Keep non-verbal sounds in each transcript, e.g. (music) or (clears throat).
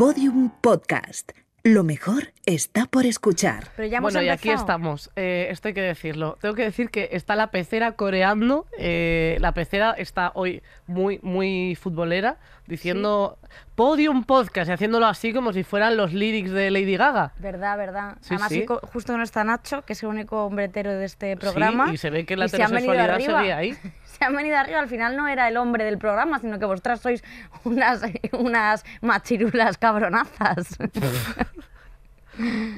Podium Podcast lo mejor está por escuchar. Pero bueno, y aquí estamos. Eh, esto hay que decirlo. Tengo que decir que está la pecera coreando. Eh, la pecera está hoy muy, muy futbolera, diciendo podium podcast y haciéndolo así como si fueran los lyrics de Lady Gaga. Verdad, verdad. Además, justo no está Nacho, que es el único hombretero de este programa. y se ve que la heterosexualidad se, ahí. (laughs) se han venido arriba. Al final no era el hombre del programa, sino que vosotras sois unas, (laughs) unas machirulas cabronazas. (laughs)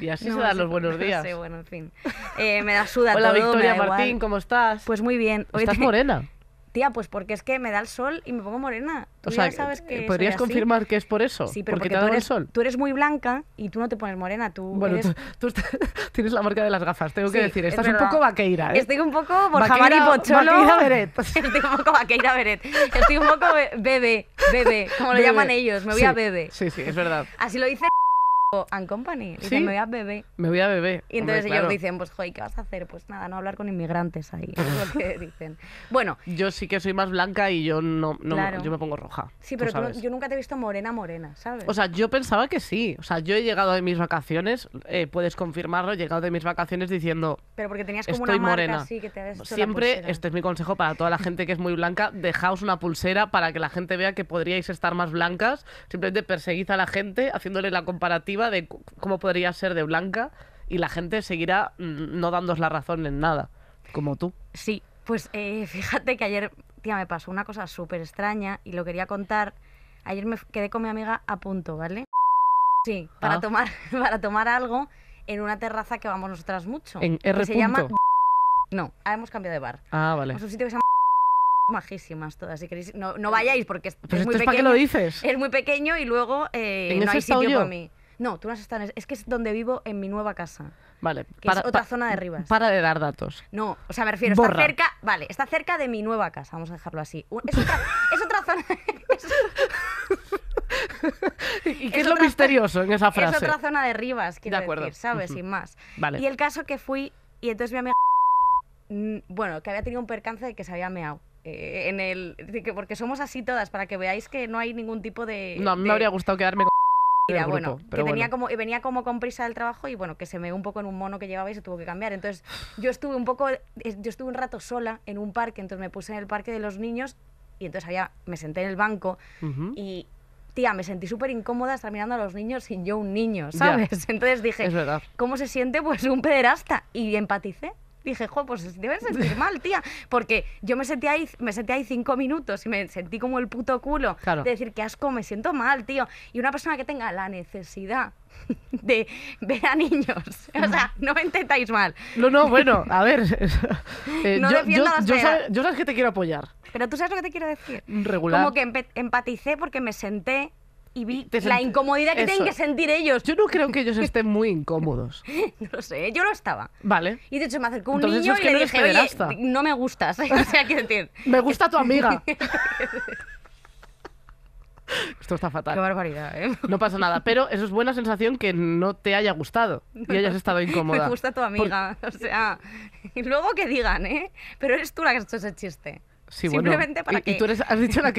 Y así se dan los buenos (laughs) días. No bueno, en fin. Eh, me da suda Hola, todo, Victoria Martín, ¿cómo estás? Pues muy bien. ¿Estás (laughs) morena? Tía, pues porque es que me da el sol y me pongo morena. sabes que ¿podrías confirmar que es por eso? Sí, pero porque, te da el sol. tú eres muy blanca y tú no te pones morena. Tú bueno, tú, (laughs) tienes la marca de las gafas, tengo que decir. Estás un poco vaqueira. ¿eh? Estoy un poco y Pocholo. Vaqueira Beret. Estoy un poco vaqueira Beret. Estoy un poco bebé, bebé, como lo llaman ellos. Me voy a bebé. Sí, sí, es verdad. Así lo dice and Company. y me voy a beber. Me voy a beber. Y entonces ellos dicen, pues, joder, ¿qué vas a hacer? Pues nada, no hablar con inmigrantes ahí. es lo que (laughs) dicen. Bueno. Yo sí que soy más blanca y yo no, yo me pongo roja. Sí, pero yo nunca te he visto morena, morena, ¿sabes? O sea, yo pensaba que sí. O sea, yo he llegado de mis vacaciones, eh, puedes confirmarlo, he llegado de mis vacaciones diciendo. Pero porque tenías como estoy una morena. que te Siempre, este es mi consejo para toda la gente que es muy blanca, dejaos una pulsera para que la gente vea que podríais estar más blancas. Simplemente perseguid a la gente haciéndole la comparativa de cómo podría ser de Blanca y la gente seguirá mm, no dándos la razón en nada, como tú. Sí, pues eh, (laughs) fíjate que ayer, tía, me pasó una cosa súper extraña y lo quería contar. Ayer me quedé con mi amiga a punto, ¿vale? Sí, para, ah. tomar, (laughs) para tomar algo en una terraza que vamos nosotras mucho. se llama... (laughs) No, hemos cambiado de bar. Ah, vale. Es un sitio que se llama majísimas todas. Si queréis, no, vayáis porque es, muy pequeño. Es muy pequeño y luego eh, no hay sitio para mí. No, tú no has estado en... Es que es donde vivo en mi nueva casa. Vale. es otra zona de Rivas. Para de dar datos. No, o sea, me refiero, está cerca... Vale, está cerca de mi nueva casa, vamos a dejarlo así. Es otra, es otra zona... (laughs) ¿Y qué es, lo misterioso en esa (laughs) frase? Es otra zona de Rivas, quiero de acuerdo. decir, ¿sabes? Sin más. Vale. Y el caso que fui, y entonces mi amiga... Mm, bueno, que había tenido un percance de que se había meado. Eh, en el, porque somos así todas, para que veáis que no hay ningún tipo de... No, a mí me habría gustado quedarme con era bueno, que venía, Como, venía como con prisa del trabajo y bueno, que se me un poco en un mono que llevaba y se tuvo que cambiar. Entonces, yo estuve un poco, yo estuve un rato sola en un parque, entonces me puse en el parque de los niños y entonces había, me senté en el banco y tía, me sentí súper incómoda estar mirando a los niños sin yo un niño, ¿sabes? (laughs) Entonces dije, ¿cómo se siente pues un pederasta? Y empaticé dije, jo, pues debes (laughs) sentir mal, tía. Porque yo me sentí ahí, me senté ahí cinco minutos y me sentí como el puto culo claro. de decir, que asco, me siento mal, tío. Y una persona que tenga la necesidad (laughs) de ver a niños. (laughs) O sea, no me intentáis mal. No, no, bueno, a ver. Eh, yo, sabes, yo sabes que te quiero apoyar. Pero tú sabes lo que te quiero decir. Regular. Como que empaticé porque me senté y vi la incomodidad que tienen que sentir ellos. Yo no creo que ellos estén muy incómodos. (laughs) no sé, yo lo estaba. Vale. Y de hecho me acercó un niño y le dije, no me gustas. (laughs) o sea, quiero decir... me gusta tu amiga. (laughs) Esto está fatal. Qué barbaridad, ¿eh? No pasa nada, pero eso es buena sensación que no te haya gustado y hayas estado incómoda. Me gusta tu amiga, o sea, y luego que digan, ¿eh? Pero eres tú la que has hecho ese chiste. Simplemente para que... y tú has dicho la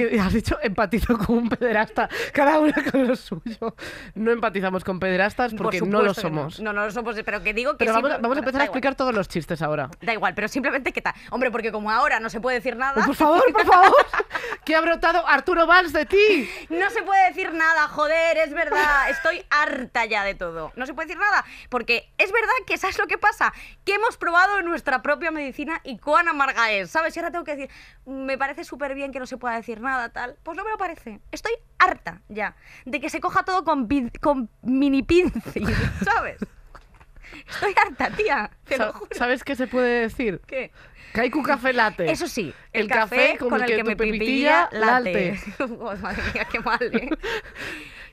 empatizo (laughs) con un pederasta, cada uno (laughs) con lo suyo. No empatizamos con pederastas porque no lo somos. No. no, lo somos, pero que digo que Pero vamos, a empezar a explicar todos los chistes ahora. Da igual, pero simplemente que tal. Hombre, porque como ahora no se puede decir nada. Pues por favor, por favor. (laughs) que ha brotado Arturo Valls de ti. No se puede decir nada, joder, es verdad. Estoy harta ya de todo. No se puede decir nada porque es verdad que sabes lo que pasa, que hemos probado nuestra propia medicina y cuán amarga es, ¿sabes? Y ahora tengo que decir me parece súper bien que no se pueda decir nada, tal. Pues no me lo parece. Estoy harta ya de que se coja todo con, con mini pincel, (laughs) ¿sabes? Estoy harta, tía. ¿Sabes qué se puede decir? ¿Qué? Kaiku café latte. Eso sí, el, café, con, el, que, me pipilla, late (laughs) madre mía, qué mal, ¿eh? (laughs)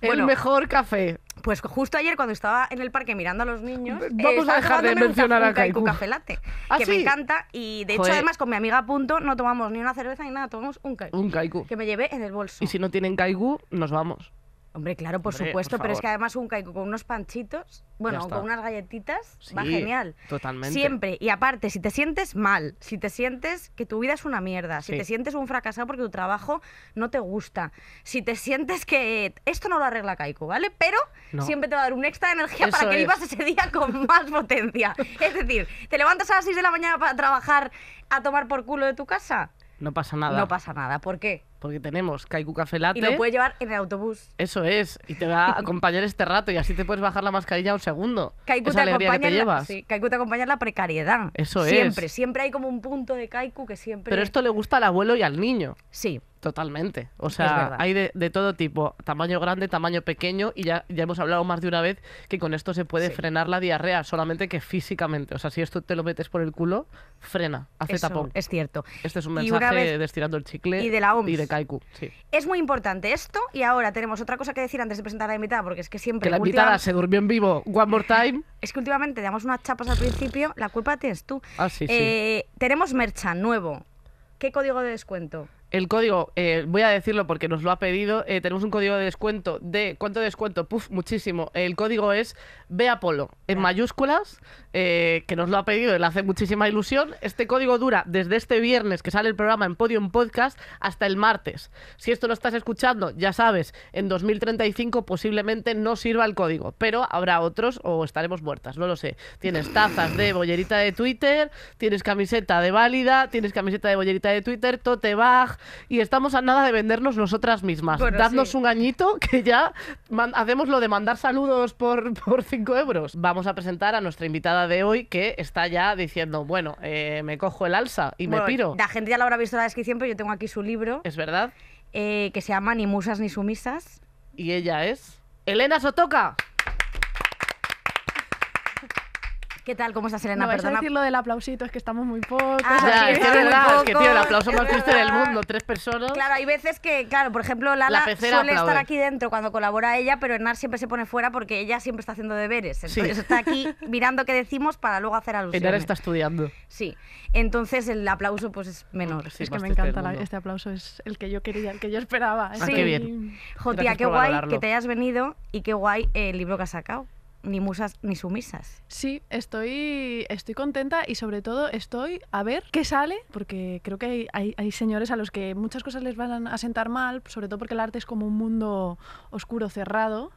el mejor café. Pues justo ayer cuando estaba en el parque mirando a los niños, vamos a eh, dejar de mencionar a Kaiku. café latte, ah, que me encanta y de hecho además con mi amiga Punto no tomamos ni una cerveza ni nada, tomamos un Kaiku. Un Kaiku. Que me llevé en el bolso. Y si no tienen Kaiku, nos vamos. Hombre, claro, por supuesto, pero es que además un caico con unos panchitos, bueno, con unas galletitas, va genial. Totalmente. Siempre. Y aparte, si te sientes mal, si te sientes que tu vida es una mierda, si te sientes un fracasado porque tu trabajo no te gusta, si te sientes que esto no lo arregla caico, ¿vale? Pero siempre te va a dar un extra de energía para que vivas ese día con (laughs) más potencia. Es decir, te levantas a las 6 de la mañana para trabajar a tomar por culo de tu casa. No pasa nada. No pasa nada. ¿Por qué? porque tenemos Kaiku Café Latte. Y lo puedes llevar en el autobús. Eso es, y te va a acompañar este rato y así te puedes bajar la mascarilla un segundo. Kaiku te alegría Kaiku te acompaña la precariedad. Eso es. Siempre, siempre hay como un punto de Kaiku que siempre... Pero esto le gusta al abuelo y al niño. Sí. Totalmente. O sea, hay de, todo tipo, tamaño grande, tamaño pequeño, y ya, ya hemos hablado más de una vez que con esto se puede frenar la diarrea, solamente que físicamente. O sea, si esto te lo metes por el culo, frena, hace tapón. Es cierto. Este es un mensaje de estirando el chicle y de la OMS. Y de Kaiku. Es muy importante esto, y ahora tenemos otra cosa que decir antes de presentar a la invitada, porque es que siempre. Que la invitada se durmió en vivo, one more time. (laughs) Es que últimamente damos unas chapas al principio, la culpa tienes tú. Ah, sí, eh, tenemos Merchan nuevo. ¿Qué código de descuento? el código, eh, voy a decirlo porque nos lo ha pedido, eh, tenemos un código de descuento de, ¿cuánto descuento? Puf, muchísimo. El código es Beapolo, en mayúsculas, eh, que nos lo ha pedido, le hace muchísima ilusión. Este código dura desde este viernes que sale el programa en Podium Podcast hasta el martes. Si esto lo estás escuchando, ya sabes, en 2035 posiblemente no sirva el código, pero habrá otros o estaremos muertas, no lo sé. Tienes tazas de bollerita de Twitter, tienes camiseta de válida, tienes camiseta de bollerita de Twitter, tote y estamos a nada de vendernos nosotras mismas. Bueno, Dadnos un añito que ya hacemos lo de mandar saludos por 5 (laughs) euros. Vamos a presentar a nuestra invitada de hoy que está ya diciendo, bueno, eh, me cojo el alza y me piro. La gente ya lo habrá visto en la descripción, pero yo tengo aquí su libro. Es verdad. Eh, que se llama Ni musas ni sumisas. Y ella es... Elena Sotoca. ¿Qué tal? ¿Cómo estás, Elena? No, Perdona. decir lo del aplausito, es que estamos muy pocos. Ah, es que verdad, es que tío, el aplauso más triste del mundo, tres personas. Claro, hay veces que, claro, por ejemplo, Lala suele estar aquí dentro cuando colabora ella, pero Enar siempre se pone fuera porque ella siempre está haciendo deberes. Entonces está aquí (laughs) mirando qué decimos para luego hacer alusiones. Hernán está estudiando. Sí, entonces el aplauso pues es menor. Sí, es que me encanta este aplauso, es el que yo quería, el que yo esperaba. Ah, qué bien. Jotía, qué guay que te hayas venido y qué guay el libro que has sacado ni musas ni sumisas. Sí, estoy, estoy contenta y sobre todo estoy a ver qué sale, porque creo que hay, hay, hay, señores a los que muchas cosas les van a sentar mal, sobre todo porque el arte es como un mundo oscuro, cerrado,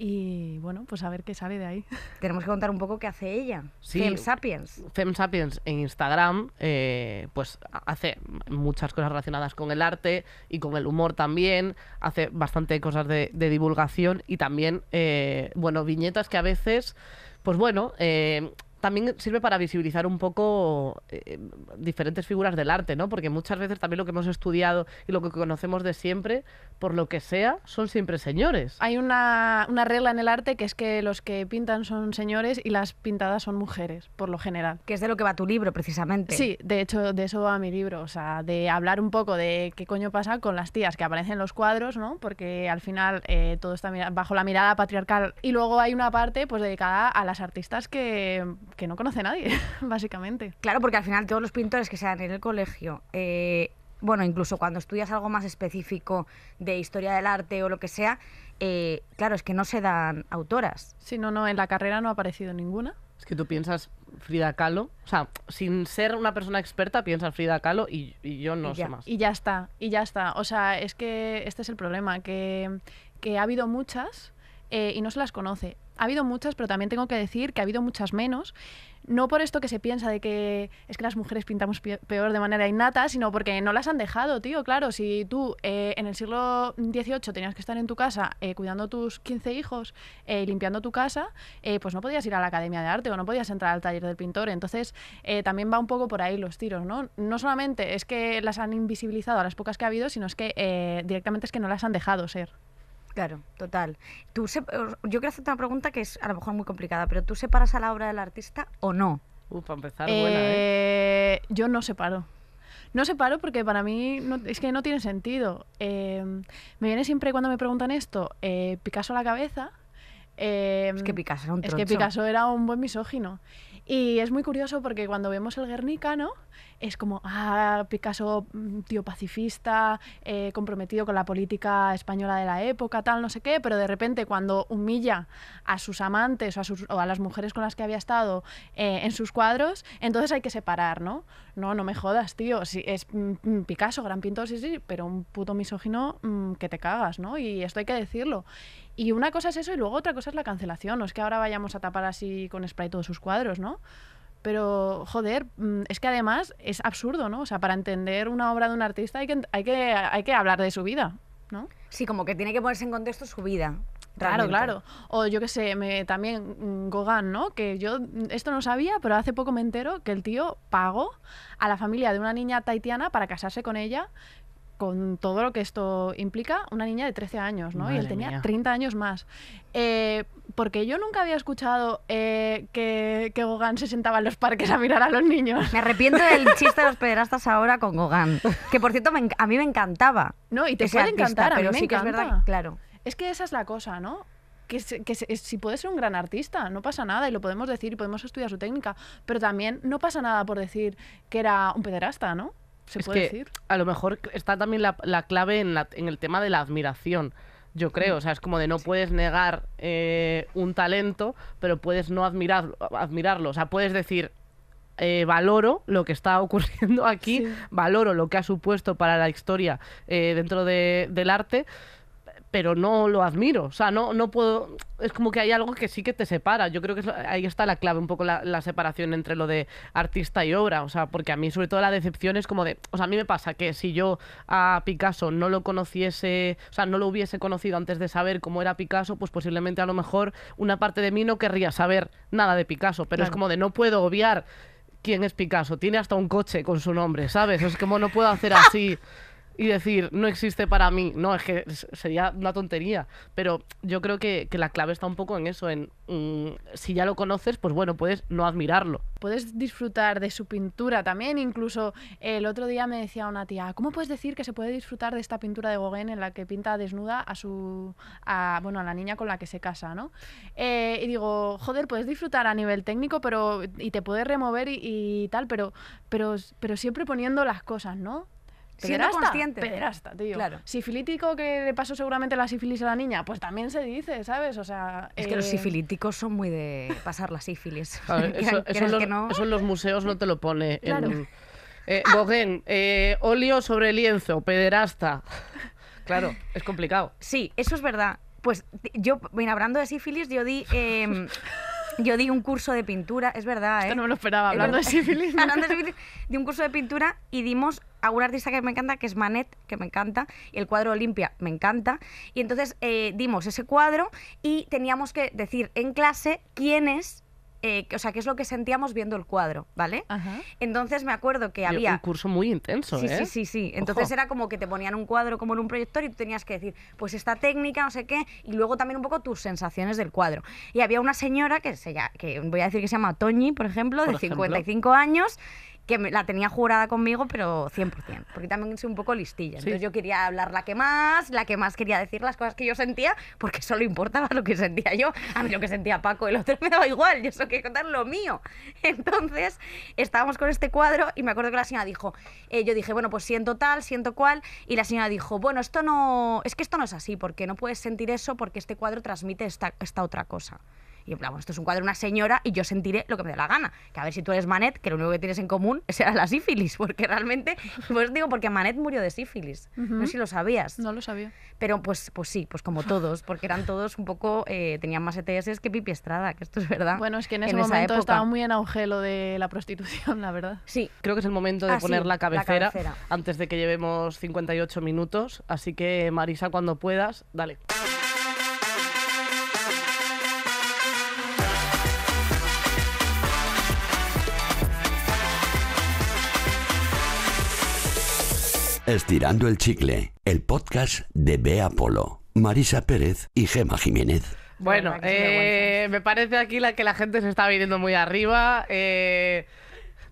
y bueno, pues a ver qué sale de ahí. (laughs) Tenemos que contar un poco qué hace ella. Femme Fem Sapiens. Fem Sapiens en Instagram, eh, pues hace muchas cosas relacionadas con el arte y con el humor también. Hace bastante cosas de, divulgación y también, eh, bueno, viñetas que a veces, pues bueno, eh, también sirve para visibilizar un poco eh, eh, diferentes figuras del arte, ¿no? Porque muchas veces también lo que hemos estudiado y lo que conocemos de siempre, por lo que sea, son siempre señores. Hay una, regla en el arte que es que los que pintan son señores y las pintadas son mujeres, por lo general. Que es de lo que va tu libro, precisamente. Sí, de hecho, de eso va mi libro, o sea, de hablar un poco de qué coño pasa con las tías que aparecen en los cuadros, ¿no? Porque al final eh, todo está bajo la mirada patriarcal. Y luego hay una parte, pues, dedicada a las artistas que que no conoce nadie, (laughs) básicamente. Claro, porque al final todos los pintores que se dan en el colegio, eh, bueno, incluso cuando estudias algo más específico de historia del arte o lo que sea, eh, claro, es que no se dan autoras. Sí, no, no, en la carrera no ha aparecido ninguna. Es que tú piensas Frida Kahlo, o sea, sin ser una persona experta, piensas Frida Kahlo y, yo no sé más. Y ya está, y ya está. O sea, es que este es el problema, que, que ha habido muchas, eh, y no se las conoce. Ha habido muchas, pero también tengo que decir que ha habido muchas menos. No por esto que se piensa de que es que las mujeres pintamos peor de manera innata, sino porque no las han dejado, tío. Claro, si tú eh, en el siglo XVIII tenías que estar en tu casa eh, cuidando tus 15 hijos, limpiando tu casa, pues no podías ir a la Academia de Arte o no podías entrar al taller del pintor. Entonces también va un poco por ahí los tiros, ¿no? No solamente es que las han invisibilizado a las pocas que ha habido, sino es que directamente es que no las han dejado ser. Claro, total. Eh, yo quiero hacerte una pregunta que es a lo mejor muy complicada, pero ¿tú separas a la obra del artista o no? Uf, para empezar, buena, ¿eh? eh yo no separo. No separo porque para mí es que no tiene sentido. Eh, me viene siempre cuando me preguntan esto, Picasso a la cabeza. es que Picasso era un Es que Picasso era un buen misógino. Y es muy curioso porque cuando vemos el Guernica, ¿no? es como, ah, Picasso, mm, tío pacifista, eh, comprometido con la política española de la época, tal, no sé qué, pero de repente cuando humilla a sus amantes o a, sus, a las mujeres con las que había estado eh, en sus cuadros, entonces hay que separar, ¿no? No, no me jodas, tío, si es mm, mm, Picasso, gran pintor, sí, sí, pero un puto misógino que te cagas, ¿no? Y esto hay que decirlo. Y una cosa es eso y luego otra cosa es la cancelación, no es que ahora vayamos a tapar así con spray todos sus cuadros, ¿no? Pero, joder, mm, es que además es absurdo, ¿no? O sea, para entender una obra de un artista hay que, hay que, hay que hablar de su vida, ¿no? Sí, como que tiene que ponerse en contexto su vida. Claro, claro. O yo qué sé, me, también gogan, mm, ¿no? Que yo esto no sabía, pero hace poco me entero que el tío pagó a la familia de una niña taitiana para casarse con ella con todo lo que esto implica, una niña de 13 años, ¿no? y él tenía 30 años más. Eh, porque yo nunca había escuchado eh, que, que Gauguin se sentaba en los parques a mirar a los niños. Me arrepiento del (laughs) chiste de los pederastas ahora con Gauguin, que por cierto a mí me encantaba. No, y te puede encantar, a mí pero sí que es verdad, claro. Es que esa es la cosa, ¿no? que, que si puede ser un gran artista, no pasa nada y lo podemos decir y podemos estudiar su técnica, pero también no pasa nada por decir que era un pederasta, ¿no? que A lo mejor está también la, clave en, el tema de la admiración. Yo creo, o sea, es como de no puedes negar eh, un talento, pero puedes no admirar, admirarlo. O sea, puedes decir, eh, valoro lo que está (laughs) ocurriendo aquí, valoro lo que ha supuesto para la historia eh, dentro del arte, pero no lo admiro. O sea, no, no puedo. Es como que hay algo que sí que te separa. Yo creo que ahí está la clave, un poco la, separación entre lo de artista y obra. O sea, porque a mí, sobre todo, la decepción es como de. O sea, a mí me pasa que si yo a Picasso no lo conociese, o sea, no lo hubiese conocido antes de saber cómo era Picasso, pues posiblemente a lo mejor una parte de mí no querría saber nada de Picasso. Pero es como de no puedo obviar quién es Picasso. Tiene hasta un coche con su nombre, ¿sabes? Es como no puedo hacer (laughs) así y decir, no existe para mí. No, es que sería una tontería. Pero yo creo que, la clave está un poco en eso, en mm, si ya lo conoces, pues bueno, puedes no admirarlo. Puedes disfrutar de su pintura también. Incluso el otro día me decía una tía, ¿cómo puedes decir que se puede disfrutar de esta pintura de Gauguin en la que pinta desnuda a su, bueno, a la niña con la que se casa, ¿no? Eh, y digo, joder, puedes disfrutar a nivel técnico, pero y te puedes remover y, tal, pero, pero, pero siempre poniendo las cosas, ¿no? Siendo consciente. Pederasta, tío. Claro. Sifilítico, que le pasó seguramente la sífilis a la niña, pues también se dice, ¿sabes? O sea. Es que los eh, sifilíticos son muy de pasar la sífilis. (laughs) (laughs) eso, los, en los museos no te lo pone. En, Bogén, eh, eh, óleo sobre lienzo, pederasta. (laughs) Claro, es complicado. Sí, eso es verdad. Pues yo, hablando de sífilis, yo di. Em, yo di un curso de pintura, es verdad, Esto no me lo esperaba, hablando de sífilis. hablando de sífilis, di un curso de pintura y dimos a un artista que me encanta, que es Manet, que me encanta, y el cuadro Olimpia me encanta. Y entonces eh, dimos ese cuadro y teníamos que decir en clase quién es eh, o sea, qué es lo que sentíamos viendo el cuadro, ¿vale? Entonces me acuerdo que había... Un curso muy intenso, sí, Sí, ¿eh? sí, sí. Entonces era como que te ponían un cuadro como en un proyector y tú tenías que decir, pues esta técnica, no sé qué, y luego también un poco tus sensaciones del cuadro. Y había una señora que, se que voy a decir que se llama Toñi, por ejemplo, de 55 años, que la tenía jurada conmigo, pero 100%, porque también soy un poco listilla. Entonces yo quería hablar la que más, la que más quería decir las cosas que yo sentía, porque solo importaba lo que sentía yo. A mí lo que sentía Paco, el otro (laughs) me daba igual, yo solo quería contar lo mío. Entonces estábamos con este cuadro y me acuerdo que la señora dijo, eh, yo dije, bueno, pues siento tal, siento cual, y la señora dijo, bueno, esto no, es que esto no es así, porque no puedes sentir eso porque este cuadro transmite esta, esta otra cosa. Y esto es un cuadro de una señora y yo sentiré lo que me dé la gana. Que a ver si tú eres Manet, que lo único que tienes en común (laughs) será la sífilis, porque realmente, (laughs) pues digo, porque Manet murió de sífilis. No sé si lo sabías. No lo sabía. Pero pues, pues sí, pues como todos, porque eran todos un poco, eh, tenían más ETS que Pipi Estrada, que esto es verdad. Bueno, es que en ese momento estaba muy en auge lo de la prostitución, la verdad. Sí. Creo que es el momento de ah, poner la cabecera antes de que llevemos 58 minutos, así que Marisa, cuando puedas, dale. Estirando el chicle, el podcast de Bea Polo, Marisa Pérez y Gema Jiménez. Bueno, eh, me parece aquí la que la gente se está viniendo muy arriba. Eh,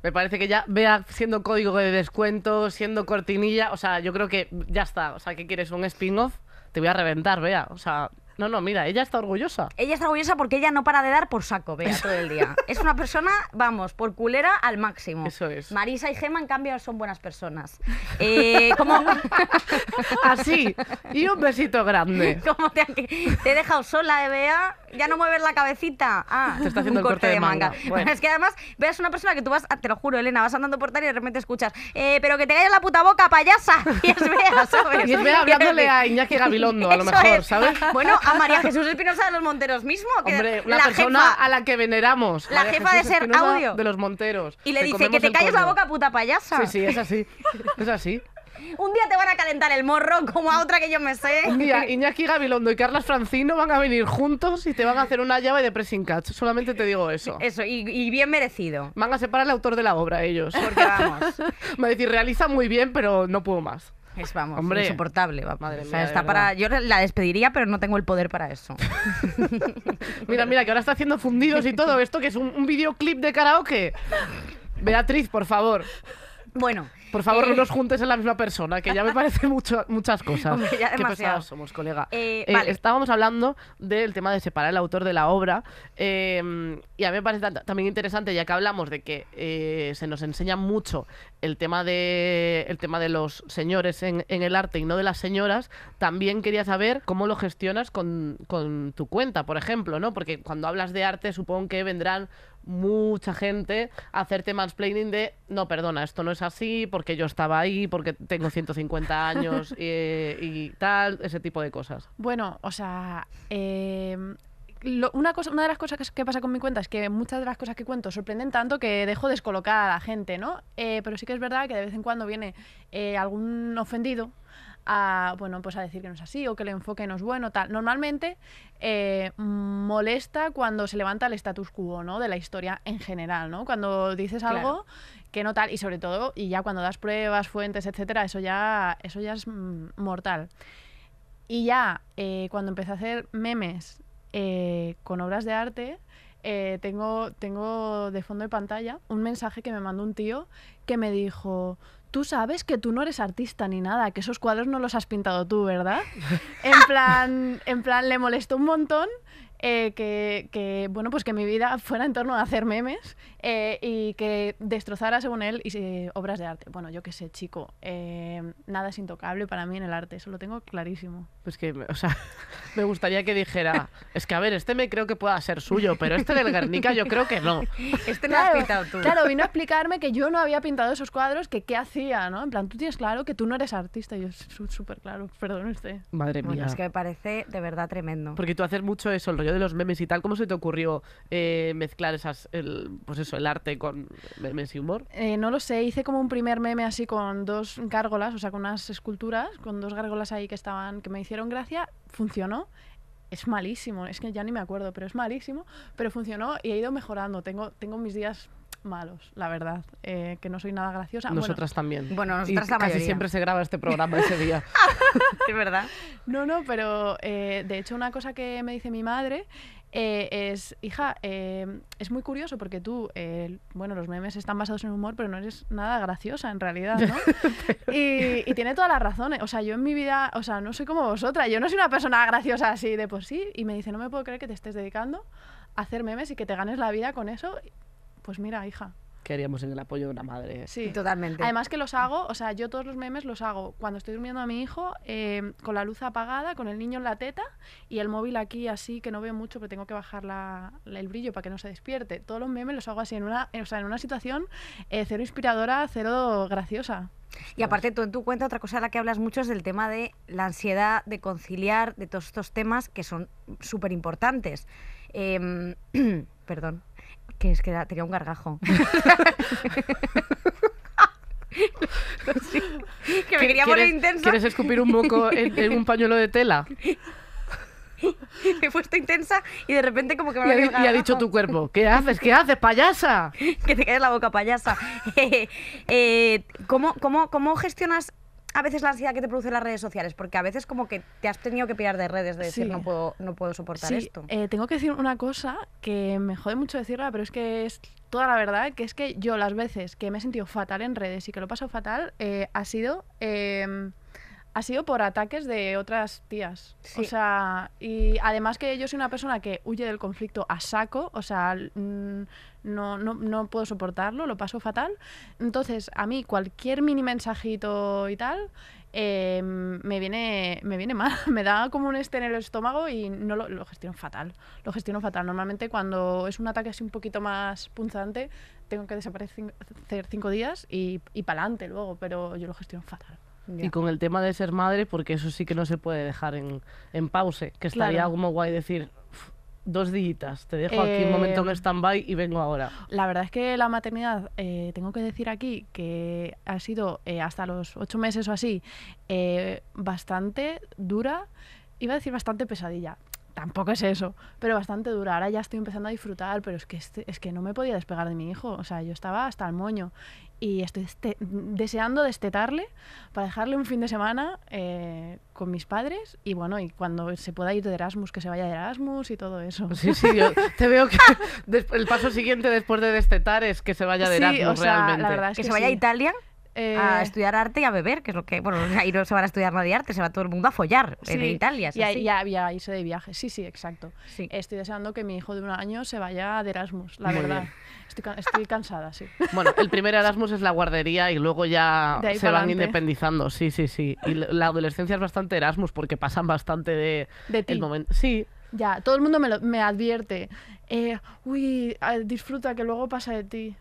me parece que ya vea siendo código de descuento, siendo cortinilla, o sea, yo creo que ya está. O sea, ¿qué quieres? ¿Un spin-off? Te voy a reventar, vea. O sea, no, no, mira, ella está orgullosa. Ella está orgullosa porque ella no para de dar por saco, vea, todo el día. es una persona, vamos, por culera al máximo. Eso es. Marisa y Gemma, en cambio, son buenas personas. Eh, ¿cómo... (laughs) Así. Y un besito grande. (laughs) ¿Cómo te, te he dejado sola, eh, Bea? Ya no mueves la cabecita. Ah, te está haciendo un corte, de manga. Es que además, veas una persona que tú vas, te lo juro, Elena, vas andando por tal y de repente escuchas, eh, pero que te calles la puta boca, payasa. (laughs) Y es Bea, ¿sabes? Y es Bea hablándole a Iñaki Gabilondo, a lo mejor, ¿sabes? Bueno, a (laughs) María Jesús Espinosa de los Monteros mismo. la persona jefa, a la que veneramos. La jefa de ser audio. De los Monteros. Y le dice que te calles la boca, puta payasa. Sí, sí, es así. (laughs) Es así. Un día te van a calentar el morro como a otra que yo me sé. Un día Iñaki Gabilondo y Carlos Francino van a venir juntos y te van a hacer una llave de pressing catch. Solamente te digo eso. Eso, y, bien merecido. Van a separar al autor de la obra ellos. Porque me (laughs) van a decir, realiza muy bien, pero no puedo más. Es, vamos, insoportable. Va. Madre está para... Yo la despediría, pero no tengo el poder para eso. (laughs) mira, mira, que ahora está haciendo fundidos y todo esto, que es un videoclip de karaoke. Beatriz, por favor. Bueno, por favor, eh, no nos juntes en la misma persona, que ya me (laughs) parece mucho, muchas cosas. Qué pesados somos, colega. Eh, eh, estábamos hablando del tema de separar el autor de la obra. Em, y a mí me parece también interesante, ya que hablamos de que se nos enseña mucho el tema de, el tema de los señores en, el arte y no de las señoras, también quería saber cómo lo gestionas con, con tu cuenta, por ejemplo, ¿no? Porque cuando hablas de arte, supongo que vendrán mucha gente a hacerte mansplaining de no, perdona, esto no es así, porque yo estaba ahí, porque tengo 150 años y tal, ese tipo de cosas. Bueno, o sea, em, una, cosa, una de las cosas que, pasa con mi cuenta es que muchas de las cosas que cuento sorprenden tanto que dejo descolocada a la gente, ¿no? Eh, pero sí que es verdad que de vez en cuando viene eh, algún ofendido a, bueno, pues a decir que no es así o que el enfoque no es bueno, tal. Normalmente eh, molesta cuando se levanta el status quo, ¿no? De la historia en general, ¿no? Cuando dices algo que no tal, y sobre todo, y ya cuando das pruebas, fuentes, etcétera, eso ya, eso ya es mm, mortal. Y ya eh, cuando empecé a hacer memes eh, con obras de arte, tengo, tengo de fondo de pantalla un mensaje que me mandó un tío que me dijo, tú sabes que tú no eres artista ni nada, que esos cuadros no los has pintado tú, ¿verdad? En plan, en plan le molestó un montón eh, que, que, bueno, pues que mi vida fuera en torno a hacer memes eh, y que destrozara, según él, y, eh, obras de arte. Bueno, yo qué sé, chico, eh, nada es intocable para mí en el arte, eso lo tengo clarísimo. Pues que, o sea, (laughs) me gustaría que dijera, es que a ver, este me creo que pueda ser suyo, pero este del Guernica yo creo que no. (laughs) Este claro, lo has pintado tú. Claro, vino a explicarme que yo no había pintado esos cuadros, que qué hacía, ¿no? En plan, tú tienes claro que tú no eres artista, y yo súper claro, perdón este. Madre mía. es que me parece de verdad tremendo. Porque tú haces mucho eso, el rollo de los memes y tal, ¿cómo se te ocurrió mezclar esas, el, pues eso, el arte con memes y humor? Eh, no lo sé, hice como un primer meme así con dos gárgolas, o sea, con unas esculturas, con dos gárgolas ahí que estaban, que me hicieron gracia, funcionó. Es malísimo, es que ya ni me acuerdo, pero es malísimo, pero funcionó y he ido mejorando. Tengo, tengo mis días malos, la verdad, eh, que no soy nada graciosa. Nosotras también. Bueno, nosotras y casi siempre se graba este programa ese día. (laughs) Es verdad. No, no, pero eh, de hecho una cosa que me dice mi madre eh, es, hija, em, es muy curioso porque tú, eh, bueno, los memes están basados en humor, pero no eres nada graciosa en realidad, ¿no? (laughs) y, tiene todas las razones. O sea, yo en mi vida, o sea, no soy como vosotras, yo no soy una persona graciosa así de por pues sí, y me dice, no me puedo creer que te estés dedicando a hacer memes y que te ganes la vida con eso. Pues mira, hija, que haríamos en el apoyo de una madre. Sí, totalmente. Además que los hago, o sea, yo todos los memes los hago cuando estoy durmiendo a mi hijo, eh, con la luz apagada, con el niño en la teta y el móvil aquí así, que no veo mucho, pero tengo que bajar la, el brillo para que no se despierte. Todos los memes los hago así, en una, en, o sea, en una situación eh, cero inspiradora, cero graciosa. Y aparte tú en tu cuenta otra cosa de la que hablas mucho es del tema de la ansiedad, de conciliar, de todos estos temas que son súper importantes. Em, (clears throat) perdón. Que es que tenía un gargajo. (laughs) que me quería poner intensa. ¿Quieres escupir un moco en, un pañuelo de tela? me (laughs) he puesto intensa y de repente como que me ha, y ha dicho tu cuerpo, ¿qué haces? ¿Qué haces, payasa? (laughs) que te caes la boca, payasa. Eh, eh, ¿cómo, cómo, cómo gestionas a veces la ansiedad que te producen las redes sociales? Porque a veces como que te has tenido que pillar de redes de decir no puedo, no puedo soportar esto. Eh, tengo que decir una cosa que me jode mucho decirla, pero es que es toda la verdad, que es que yo las veces que me he sentido fatal en redes y que lo paso fatal, eh, ha sido... Em, ha sido por ataques de otras tías. O sea, y además que yo soy una persona que huye del conflicto a saco, o sea, no, no, no puedo soportarlo, lo paso fatal. Entonces, a mí cualquier mini mensajito y tal, em, me, viene, me viene mal, (laughs) me da como un este en el estómago y no lo, lo, gestiono fatal, lo gestiono fatal. Normalmente cuando es un ataque así un poquito más punzante, tengo que desaparecer cinco días y, y pa'lante luego, pero yo lo gestiono fatal. Y con el tema de ser madre, porque eso sí que no se puede dejar en, en pause, que estaría como guay decir, dos dígitas. Te dejo aquí un momento en em, stand-by y vengo ahora. La verdad es que la maternidad, eh, tengo que decir aquí que ha sido eh, hasta los ocho meses o así eh, bastante dura, iba a decir bastante pesadilla. Tampoco es eso, pero bastante dura. Ahora ya estoy empezando a disfrutar, pero es que, este, es que no me podía despegar de mi hijo. O sea, yo estaba hasta el moño y estoy deseando destetarle para dejarle un fin de semana eh, con mis padres y bueno, y cuando se pueda ir de Erasmus, que se vaya de Erasmus y todo eso. Sí, sí, yo te veo que (laughs) el paso siguiente después de destetar es que se vaya de Erasmus sí, o sea, La verdad es que, se vaya a Italia. Eh, a estudiar arte y a beber, que es lo que, bueno, (laughs) ahí no se van a estudiar nadie arte, se va todo el mundo a follar en eh, Italia. Y, ahí ya y, de viaje, sí, sí, exacto. Estoy deseando que mi hijo de un año se vaya de Erasmus, la verdad. Estoy, cansada, sí. (laughs) Bueno, el primer Erasmus es la guardería y luego ya se van independizando, sí, sí, sí. Y la adolescencia es bastante Erasmus porque pasan bastante de... momento. Sí, ya, todo el mundo me, me advierte. Eh, uy, disfruta que luego pasa de ti.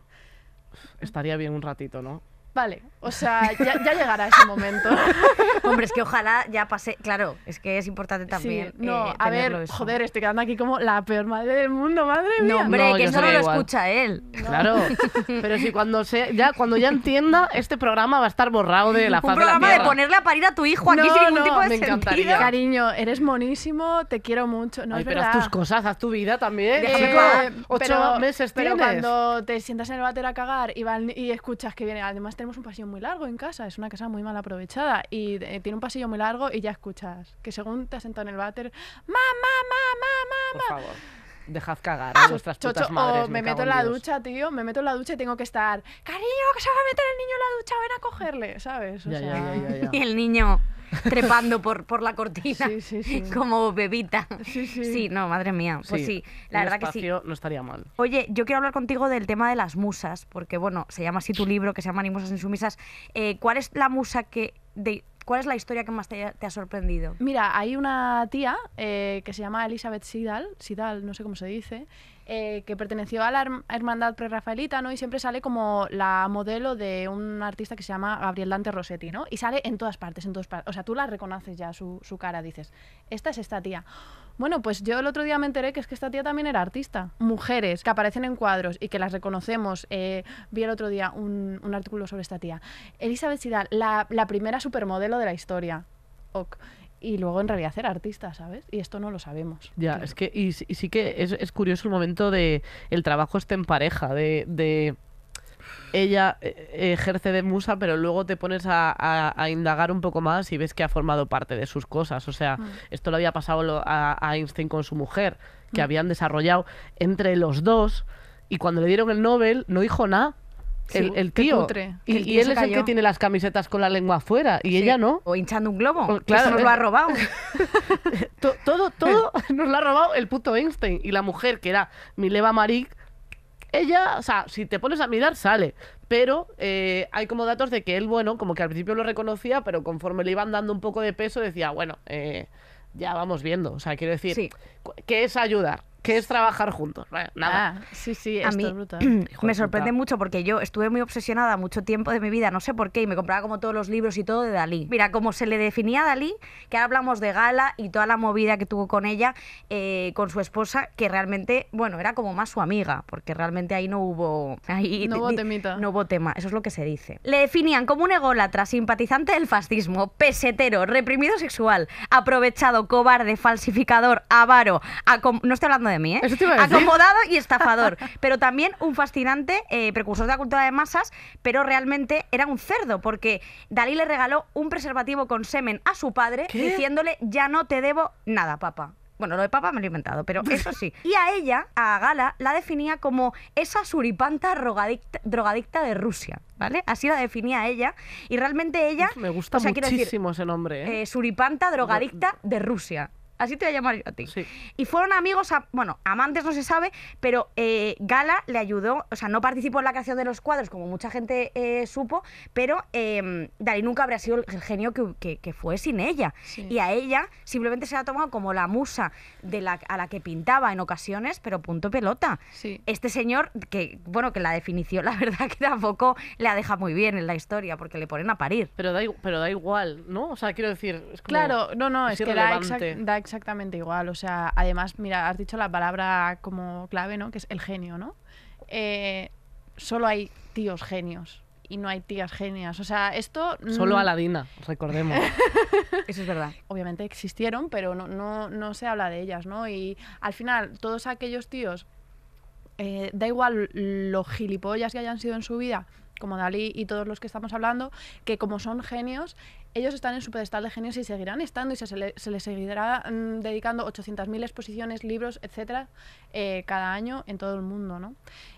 Estaría bien un ratito, ¿no? Vale, o sea, ya, llegará ese momento. (laughs) Hombre, es que ojalá ya pase. Claro, es que es importante también. Sí, no, eh, a ver, joder, estoy quedando aquí como la peor madre del mundo, madre mía. No, hombre, que solo lo escucha él. Claro, (laughs) pero si cuando se, ya cuando ya entienda, este programa va a estar borrado de la faz Un programa de, ponerle a parir a tu hijo aquí no, tipo de me encantaría. Cariño, eres monísimo, te quiero mucho. No, esperas pero haz tus cosas, haz tu vida también. Eh, ocho meses pero cuando te sientas en el váter a cagar y, escuchas que viene, además tenemos un pasión muy largo en casa, es una casa muy mal aprovechada y eh, tiene un pasillo muy largo y ya escuchas que según te has sentado en el váter, mamá, mamá, mamá, Dejad cagar a ah, vuestras putas madres. me, meto en la ducha, tío. Me meto en la ducha y tengo que estar. Cariño, que se va a meter el niño en la ducha, ven a cogerle, ¿sabes? (laughs) y el niño. (laughs) trepando por, por la cortina sí, sí, sí. como bebita. Sí, no, madre mía. Pues sí, la verdad que sí. No estaría mal. Oye, yo quiero hablar contigo del tema de las musas, porque bueno, se llama así tu libro, que se llama animosas en sumisas. Eh, ¿Cuál es la musa que... De, ¿Cuál es la historia que más te, ha sorprendido? Mira, hay una tía eh, que se llama Elizabeth Sidal, Sidal, no sé cómo se dice, eh, que perteneció a la hermandad prerrafaelita, ¿no? Y siempre sale como la modelo de un artista que se llama Gabriel Dante Rossetti, ¿no? Y sale en todas partes, en todas partes. O sea, tú la reconoces ya, su, cara, dices, esta es esta tía. Bueno, pues yo el otro día me enteré que es que esta tía también era artista. Mujeres que aparecen en cuadros y que las reconocemos. Eh, vi el otro día un, artículo sobre esta tía. Elizabeth Sidal, la, la primera supermodelo de la historia. Ok y luego en realidad ser artista, ¿sabes? Y esto no lo sabemos. Ya, es que, y, sí que es, curioso el momento de el trabajo esté en pareja, de, de ella eh, eh, ejerce de musa, pero luego te pones a, a, indagar un poco más y ves que ha formado parte de sus cosas. O sea, mm. esto lo había pasado a, a, Einstein con su mujer, que mm. habían desarrollado entre los dos, y cuando le dieron el Nobel no dijo nada el, tío. Y, él es el que tiene las camisetas con la lengua afuera y ella no. O hinchando un globo. Pues claro, nos lo ha robado. (laughs) todo, todo (laughs) nos lo ha robado el puto Einstein. Y la mujer, que era Mileva Marik, ella, o sea, si te pones a mirar, sale. Pero eh, hay como datos de que él, bueno, como que al principio lo reconocía, pero conforme le iban dando un poco de peso, decía, bueno, eh, ya vamos viendo. O sea, quiero decir, que es ayudar? que es trabajar juntos. Nada. Ah, sí, sí, esto a mí es brutal. (clears throat) me sorprende mucho porque yo estuve muy obsesionada mucho tiempo de mi vida, no sé por qué, y me compraba como todos los libros y todo de Dalí. Mira, como se le definía a Dalí, que ahora hablamos de Gala y toda la movida que tuvo con ella, eh, con su esposa, que realmente, bueno, era como más su amiga, porque realmente ahí no hubo... no hubo temita. No hubo tema, eso es lo que se dice. Le definían como un ególatra, simpatizante del fascismo, pesetero, reprimido sexual, aprovechado, cobarde, falsificador, avaro... no estoy hablando de ¿eh? Acomodado y estafador. (laughs) pero también un fascinante eh, precursor de la cultura de masas, pero realmente era un cerdo, porque Dalí le regaló un preservativo con semen a su padre, diciéndole, ya no te debo nada, papá. Bueno, lo de papa me lo he inventado, pero (laughs) eso sí. Y a ella, a Gala, la definía como esa suripanta drogadicta, de Rusia, ¿vale? Así la definía ella. Y realmente ella... Me gusta muchísimo ese nombre. ¿eh? suripanta drogadicta de Rusia. Así te voy a llamar a ti. Sí. Y fueron amigos, bueno, amantes no se sabe, pero eh, Gala le ayudó, o sea, no participó en la creación de los cuadros, como mucha gente eh, supo, pero eh, Dalí nunca habría sido el genio que, fue sin ella. Y a ella simplemente se la ha tomado como la musa de la, a la que pintaba en ocasiones, pero punto pelota. Este señor, que, bueno, que la definición, la (laughs) verdad que tampoco la deja muy bien en la historia, porque le ponen a parir. Pero da, igual, ¿no? O sea, quiero decir, es como, claro, no, no, es, que exactamente igual. O sea, además, mira, has dicho la palabra como clave, ¿no? Que es el genio, ¿no? Eh, solo hay tíos genios y no hay tías genias. O sea, esto... Solo mm, Aladina, recordemos. (laughs) Eso es verdad. Obviamente existieron, pero no, no, no se habla de ellas, ¿no? Y al final, todos aquellos tíos, eh, da igual los gilipollas que hayan sido en su vida, como Dalí y todos los que estamos hablando, que como son genios, ellos están en su pedestal de genios y seguirán estando y se, les seguirá mm, dedicando 800.000 exposiciones, libros, etcétera, eh, cada año en todo el mundo, ¿no?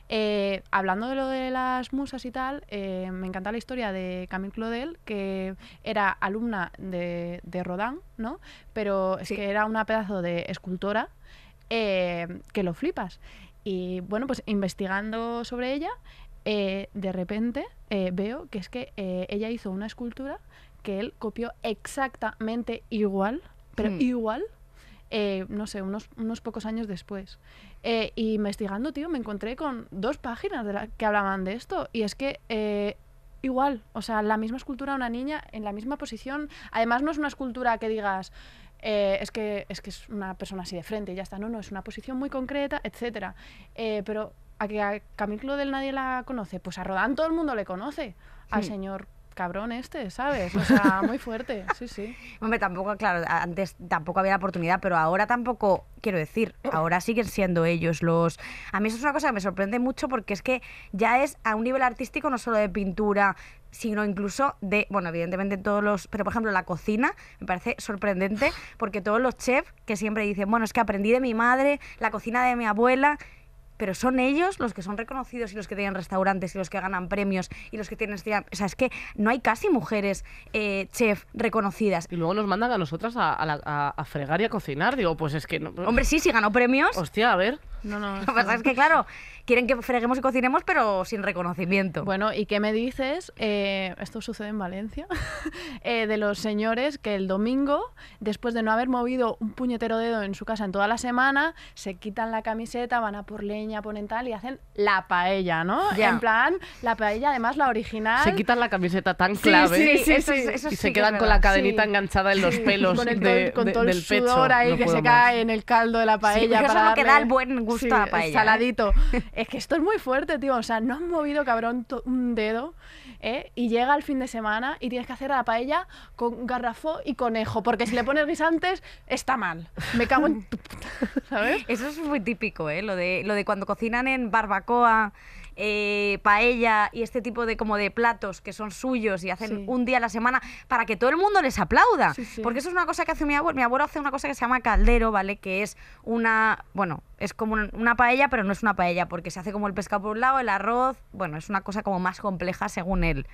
Eh, hablando de lo de las musas y tal, eh, me encanta la historia de Camille Claudel, que era alumna de, de Rodin, ¿no? Pero es que era una pedazo de escultora que lo flipas. Y bueno, pues investigando sobre ella, de repente veo que es que ella hizo una escultura que él copió exactamente igual, pero hmm. igual, eh, no sé, unos, pocos años después. Eh, y investigando, tío, me encontré con dos páginas de la que hablaban de esto. Y es que eh, igual, o sea, la misma escultura de una niña en la misma posición. Además, no es una escultura que digas. es, que, es que es una persona así de frente, ya está. No, no, es una posición muy concreta, etc. pero a que a Camilo del nadie la conoce, pues a Rodán todo el mundo le conoce. Al hmm. señor cabrón este, ¿sabes? O sea, (laughs) muy fuerte, sí, sí. Hombre, tampoco, claro, antes tampoco había la oportunidad, pero ahora tampoco, quiero decir, ahora siguen siendo ellos los... A mí eso es una cosa que me sorprende mucho porque es que ya es a un nivel artístico no solo de pintura, sino incluso de, bueno, evidentemente todos los, pero por ejemplo la cocina me parece sorprendente porque todos los chefs que siempre dicen, bueno, es que aprendí de mi madre, la cocina de mi abuela, pero son ellos los que son reconocidos y los que tienen restaurantes y los que ganan premios y los que tienen... Este o sea, es que no hay casi mujeres eh, chef reconocidas. Y luego nos mandan a nosotras a, fregar y a cocinar. Digo, pues es que... No... Hombre, sí, sí ganó premios. Hostia, a ver. No, no. Lo que es que, claro, quieren que freguemos y cocinemos, pero sin reconocimiento. Bueno, ¿y qué me dices? Eh, esto sucede en Valencia, (laughs) eh, de los señores que el domingo, después de no haber movido un puñetero dedo en su casa en toda la semana, se quitan la camiseta, van a por leña, ponen tal y hacen la paella, ¿no? En plan, la paella, además la original. Se quitan la camiseta tan clave sí, sí, sí, y se quedan con la cadenita enganchada en los pelos con el, todo el sudor ahí que se cae en el caldo de la paella. es lo que da el buen gusto a la paella. ¿eh? Saladito. (laughs) es que esto es muy fuerte, tío. O sea, no has movido, cabrón, un dedo, ¿eh? Y llega el fin de semana y tienes que hacer la paella con garrafó y conejo, porque si le pones guisantes, está mal. Me cago en tu puta, (laughs) ¿sabes? Eso es muy típico, ¿eh? Lo de, lo de cuando cocinan en barbacoa eh, paella y este tipo de como de platos que son suyos y hacen un día a la semana para que todo el mundo les aplauda. Porque eso es una cosa que hace mi abuelo. Mi abuelo hace una cosa que se llama caldero, ¿vale? Que es una, bueno, es como una paella, pero no es una paella, porque se hace como el pescado por un lado, el arroz, bueno, es una cosa como más compleja según él,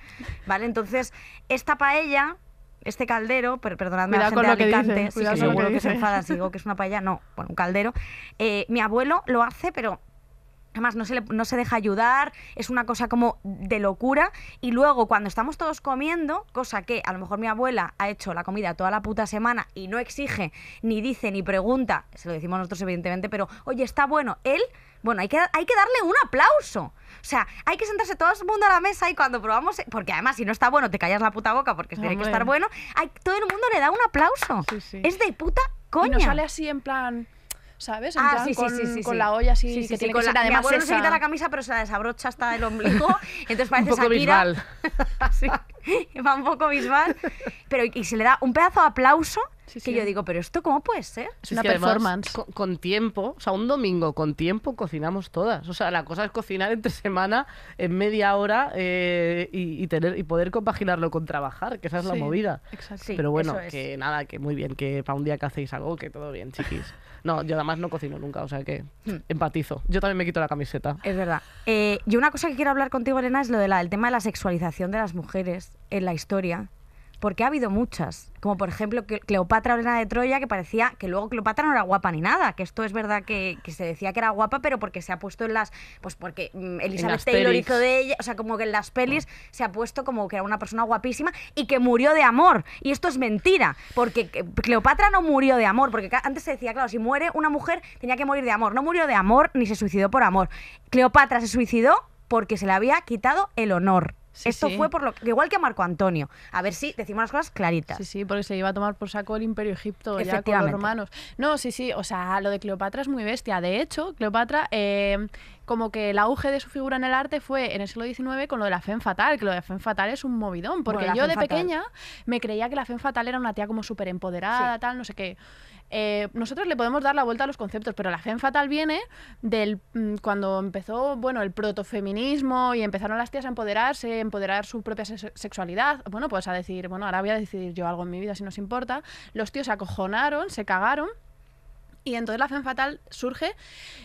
¿vale? Entonces, esta paella este caldero, pero perdonadme la gente de seguro que, se si digo que es una paella, no, bueno, un caldero. Eh, mi abuelo lo hace, pero Además, no se, no se deja ayudar, es una cosa como de locura. Y luego, cuando estamos todos comiendo, cosa que a lo mejor mi abuela ha hecho la comida toda la puta semana y no exige, ni dice, ni pregunta, se lo decimos nosotros evidentemente, pero oye, está bueno, él, bueno, hay que, hay que darle un aplauso. O sea, hay que sentarse todo el mundo a la mesa y cuando probamos, porque además si no está bueno, te callas la puta boca porque tiene que estar bueno, todo el mundo le da un aplauso. Es de puta coña. sale así en plan... ¿sabes? ah, sí, con, sí, sí, con la olla así que tiene que la, ser además mi no se quita la camisa, pero se la desabrocha hasta el ombligo, entonces (laughs) parece un poco Shakira. (laughs) (laughs) va un poco bisbal, pero y, y se le da un pedazo de aplauso que yo digo, pero esto cómo puede ser? Es una performance. con, tiempo, o sea, un domingo con tiempo cocinamos todas. O sea, la cosa es cocinar entre semana en media hora eh, y, tener y poder compaginarlo con trabajar, que esa es la movida. pero bueno, que nada, que muy bien, que para un día que hacéis algo, que todo bien, chiquis. No, yo además no cocino nunca, o sea que hmm. empatizo. Yo también me quito la camiseta. Es verdad. Eh, y una cosa que quiero hablar contigo, Elena, es lo del tema de la sexualización de las mujeres en la historia porque ha habido muchas, como por ejemplo Cleopatra reina de Troya, que parecía que luego Cleopatra no era guapa ni nada, que esto es verdad que, se decía que era guapa, pero porque se ha puesto en las, pues porque mm, Elizabeth Taylor hizo de ella, o sea, como que en las pelis ah. se ha puesto como que era una persona guapísima y que murió de amor, y esto es mentira, porque Cleopatra no murió de amor, porque antes se decía, claro, si muere una mujer tenía que morir de amor, no murió de amor ni se suicidó por amor. Cleopatra se suicidó porque se le había quitado el honor. Esto fue por lo que, igual que Marco Antonio. A ver si decimos las cosas claritas. Sí, sí, porque se iba a tomar por saco el Imperio Egipto ya con los romanos. No, sí, sí, o sea, lo de Cleopatra es muy bestia. De hecho, Cleopatra, eh, como que el auge de su figura en el arte fue en el siglo XIX con lo de la Fen Fatal, que lo de la Fatal es un movidón, porque yo de pequeña me creía que la Fen Fatal era una tía como súper empoderada, tal, no sé qué. Eh, nosotros le podemos dar la vuelta a los conceptos, pero la gen fatal viene del mm, cuando empezó, bueno, el protofeminismo y empezaron las tías a empoderarse, a empoderar su propia sexualidad, bueno, pues a decir, bueno, ahora voy a decidir yo algo en mi vida si nos importa. Los tíos se acojonaron, se cagaron y entonces la fe Fatal surge,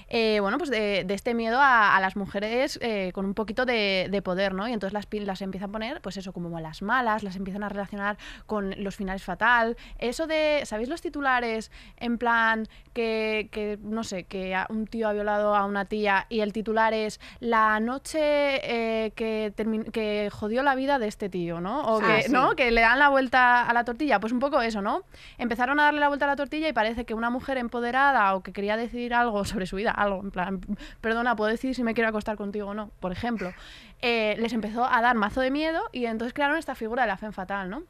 eh, bueno, pues de, este miedo a, las mujeres eh, con un poquito de, poder, ¿no? Y entonces las, las empiezan a poner, pues eso, como las malas, las empiezan a relacionar con los finales fatal. Eso de, ¿sabéis los titulares en plan que, no sé, que un tío ha violado a una tía y el titular es la noche eh, que, que jodió la vida de este tío, ¿no? O ah, ¿no? que le dan la vuelta a la tortilla. Pues un poco eso, ¿no? Empezaron a darle la vuelta a la tortilla y parece que una mujer en poder o que quería decir algo sobre su vida, algo, en plan, perdona, puedo decir si me quiero acostar contigo o no, por ejemplo, eh, les empezó a dar mazo de miedo y entonces crearon esta figura de la fe fatal, ¿no?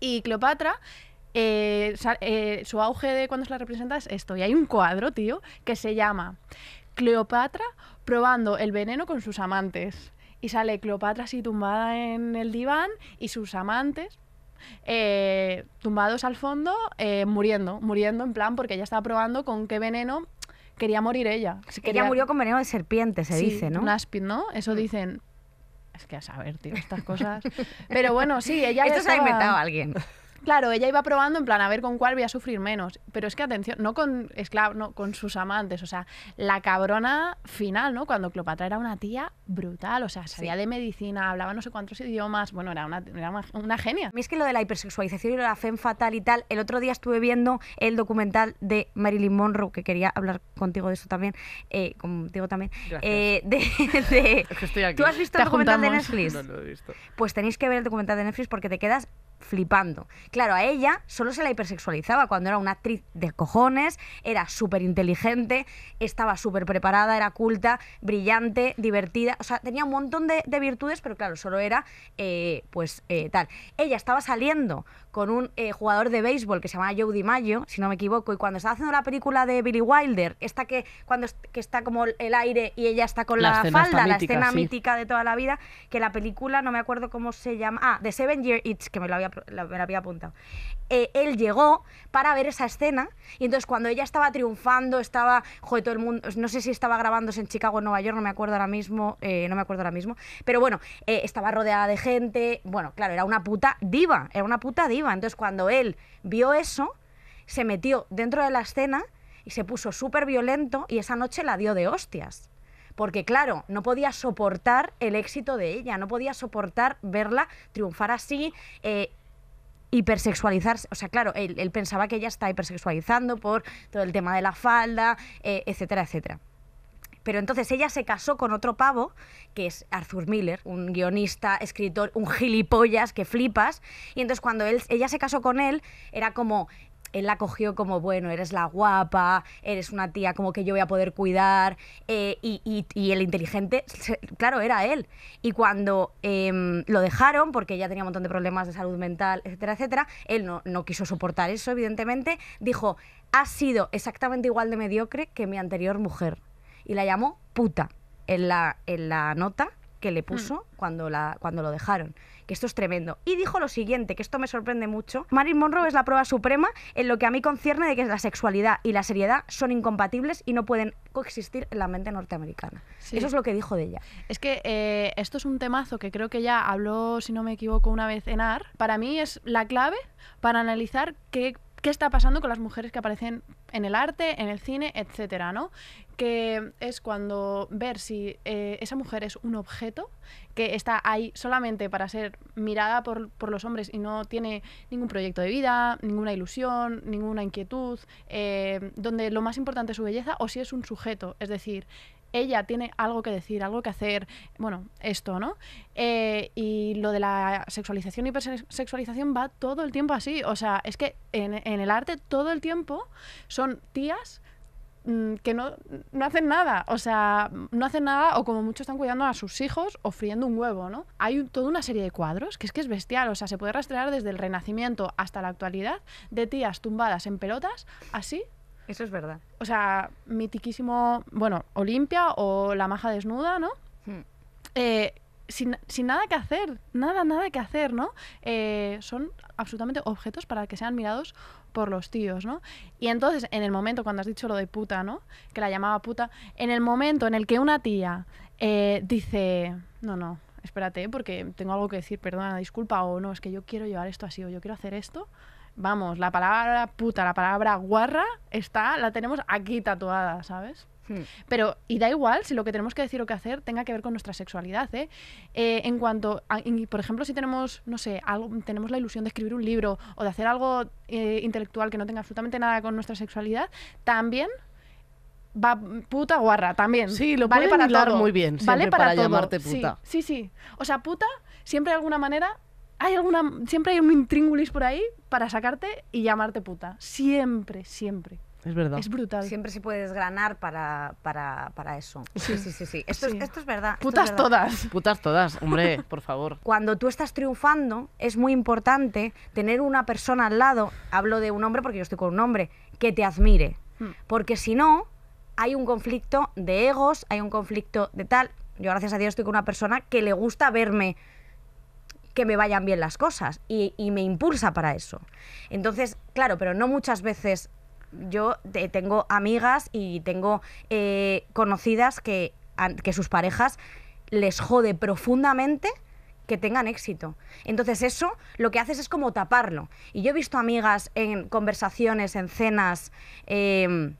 Y Cleopatra eh, eh, su auge de cuando se la representa es esto. Y hay un cuadro, tío, que se llama Cleopatra probando el veneno con sus amantes. Y sale Cleopatra así tumbada en el diván y sus amantes eh, tumbados al fondo, eh, muriendo, muriendo en plan, porque ella estaba probando con qué veneno quería morir ella. quería... Ella murió con veneno de serpiente, se dice, ¿no? Un ¿no? Eso mm. dicen. Es que a saber, tío, estas cosas. Pero bueno, sí, ella. (laughs) Esto se ha inventado alguien. Claro, ella iba probando en plan a ver con cuál voy a sufrir menos. Pero es que atención, no con esclavos, no, con sus amantes. O sea, la cabrona final, ¿no? Cuando Cleopatra era una tía brutal. O sea, sabía de medicina, hablaba no sé cuántos idiomas. Bueno, era una, era una, genia. es que lo de la hipersexualización y la femme fatal y tal. El otro día estuve viendo el documental de Marilyn Monroe, que quería hablar contigo de eso también. Eh, contigo también. Eh, de, (laughs) estoy aquí. ¿Tú has visto el documental de Netflix? no lo he visto. Pues tenéis que ver el documental de Netflix porque te quedas flipando. Claro, a ella solo se la hipersexualizaba cuando era una actriz de cojones, era súper inteligente, estaba súper preparada, era culta, brillante, divertida, o sea, tenía un montón de, virtudes, pero claro, solo era eh, pues eh, tal. Ella estaba saliendo con un eh, jugador de béisbol que se llama Joe Mayo, si no me equivoco, y cuando estaba haciendo la película de Billy Wilder, esta que cuando está como el aire y ella está con la, falda, la escena mítica de toda la vida, que la película, no me acuerdo cómo se llama, ah, The Seven Year Itch, que me lo había, la, había apuntado, eh, él llegó para ver esa escena y entonces cuando ella estaba triunfando, estaba, joder, todo el mundo, no sé si estaba grabándose en Chicago o Nueva York, no me acuerdo ahora mismo, eh, no me acuerdo ahora mismo, pero bueno, estaba rodeada de gente, bueno, claro, era una puta diva, era una puta diva. Entonces cuando él vio eso, se metió dentro de la escena y se puso súper violento y esa noche la dio de hostias. Porque claro, no podía soportar el éxito de ella, no podía soportar verla triunfar así, eh, hipersexualizarse. O sea, claro, él, pensaba que ella está hipersexualizando por todo el tema de la falda, eh, etcétera, etcétera. Pero entonces ella se casó con otro pavo, que es Arthur Miller, un guionista, escritor, un gilipollas que flipas. Y entonces cuando ella se casó con él, era como él la cogió como, bueno, eres la guapa, eres una tía como que yo voy a poder cuidar, eh, y, el inteligente, claro, era él. Y cuando em, lo dejaron, porque ella tenía un montón de problemas de salud mental, etcétera, etcétera, él no, no quiso soportar eso, evidentemente, dijo, ha sido exactamente igual de mediocre que mi anterior mujer y la llamó puta en la, en la nota que le mm. puso cuando, la, cuando lo dejaron. Que esto es tremendo. Y dijo lo siguiente, que esto me sorprende mucho. Marilyn Monroe es la prueba suprema en lo que a mí concierne de que la sexualidad y la seriedad son incompatibles y no pueden coexistir en la mente norteamericana. Eso es lo que dijo de ella. Es que eh, esto es un temazo que creo que ya habló, si no me equivoco, una vez en AR. Para mí es la clave para analizar qué qué está pasando con las mujeres que aparecen en el arte, en el cine, etcétera, ¿no? Que es cuando ver si eh, esa mujer es un objeto que está ahí solamente para ser mirada por, los hombres y no tiene ningún proyecto de vida, ninguna ilusión, ninguna inquietud, eh, donde lo más importante es su belleza, o si es un sujeto, es decir, ella tiene algo que decir, algo que hacer, bueno, esto, ¿no? Eh, y lo de la sexualización y hipersexualización va todo el tiempo así. O sea, es que en, el arte todo el tiempo son tías mm, que no, hacen nada, o sea, no hacen nada o como mucho están cuidando a sus hijos o friendo un huevo, ¿no? Hay toda una serie de cuadros que es que es bestial, o sea, se puede rastrear desde el Renacimiento hasta la actualidad de tías tumbadas en pelotas, así, eso es verdad. O sea, mitiquísimo, bueno, Olimpia o La Maja Desnuda, ¿no? Hmm. Eh, sin, sin, nada que hacer, nada, nada que hacer, ¿no? Eh, son absolutamente objetos para que sean mirados por los tíos, ¿no? Y entonces, en el momento, cuando has dicho lo de puta, ¿no? Que la llamaba puta, en el momento en el que una tía eh, dice, no, no, espérate, porque tengo algo que decir, perdona, disculpa, o no, es que yo quiero llevar esto así, o yo quiero hacer esto, vamos, la palabra puta, la palabra guarra, está, la tenemos aquí tatuada, ¿sabes? Hmm. Pero, y da igual si lo que tenemos que decir o que hacer tenga que ver con nuestra sexualidad, ¿eh? eh en cuanto, por ejemplo, si tenemos, no sé, algo, tenemos la ilusión de escribir un libro o de hacer algo eh, intelectual que no tenga absolutamente nada con nuestra sexualidad, también va puta guarra también. Sí, lo vale para todo. muy bien, vale para, llamarte puta. Sí, sí, sí, O sea, puta siempre de alguna manera hay alguna, siempre hay un intríngulis por ahí para sacarte y llamarte puta. Siempre, siempre. Es verdad. Es brutal. Siempre se puede desgranar para, para, para eso. Sí, sí, sí. sí. Esto, Es, verdad. Putas todas. Putas todas, hombre, por favor. Cuando tú estás triunfando, es muy importante tener una persona al lado, hablo de un hombre porque yo estoy con un hombre, que te admire. Hmm. Porque si no, hay un conflicto de egos, hay un conflicto de tal. Yo, gracias a Dios, estoy con una persona que le gusta verme que me vayan bien las cosas y, me impulsa para eso. Entonces, claro, pero no muchas veces yo tengo amigas y tengo eh, conocidas que, que sus parejas les jode profundamente que tengan éxito. Entonces eso lo que haces es como taparlo. Y yo he visto amigas en conversaciones, en cenas em,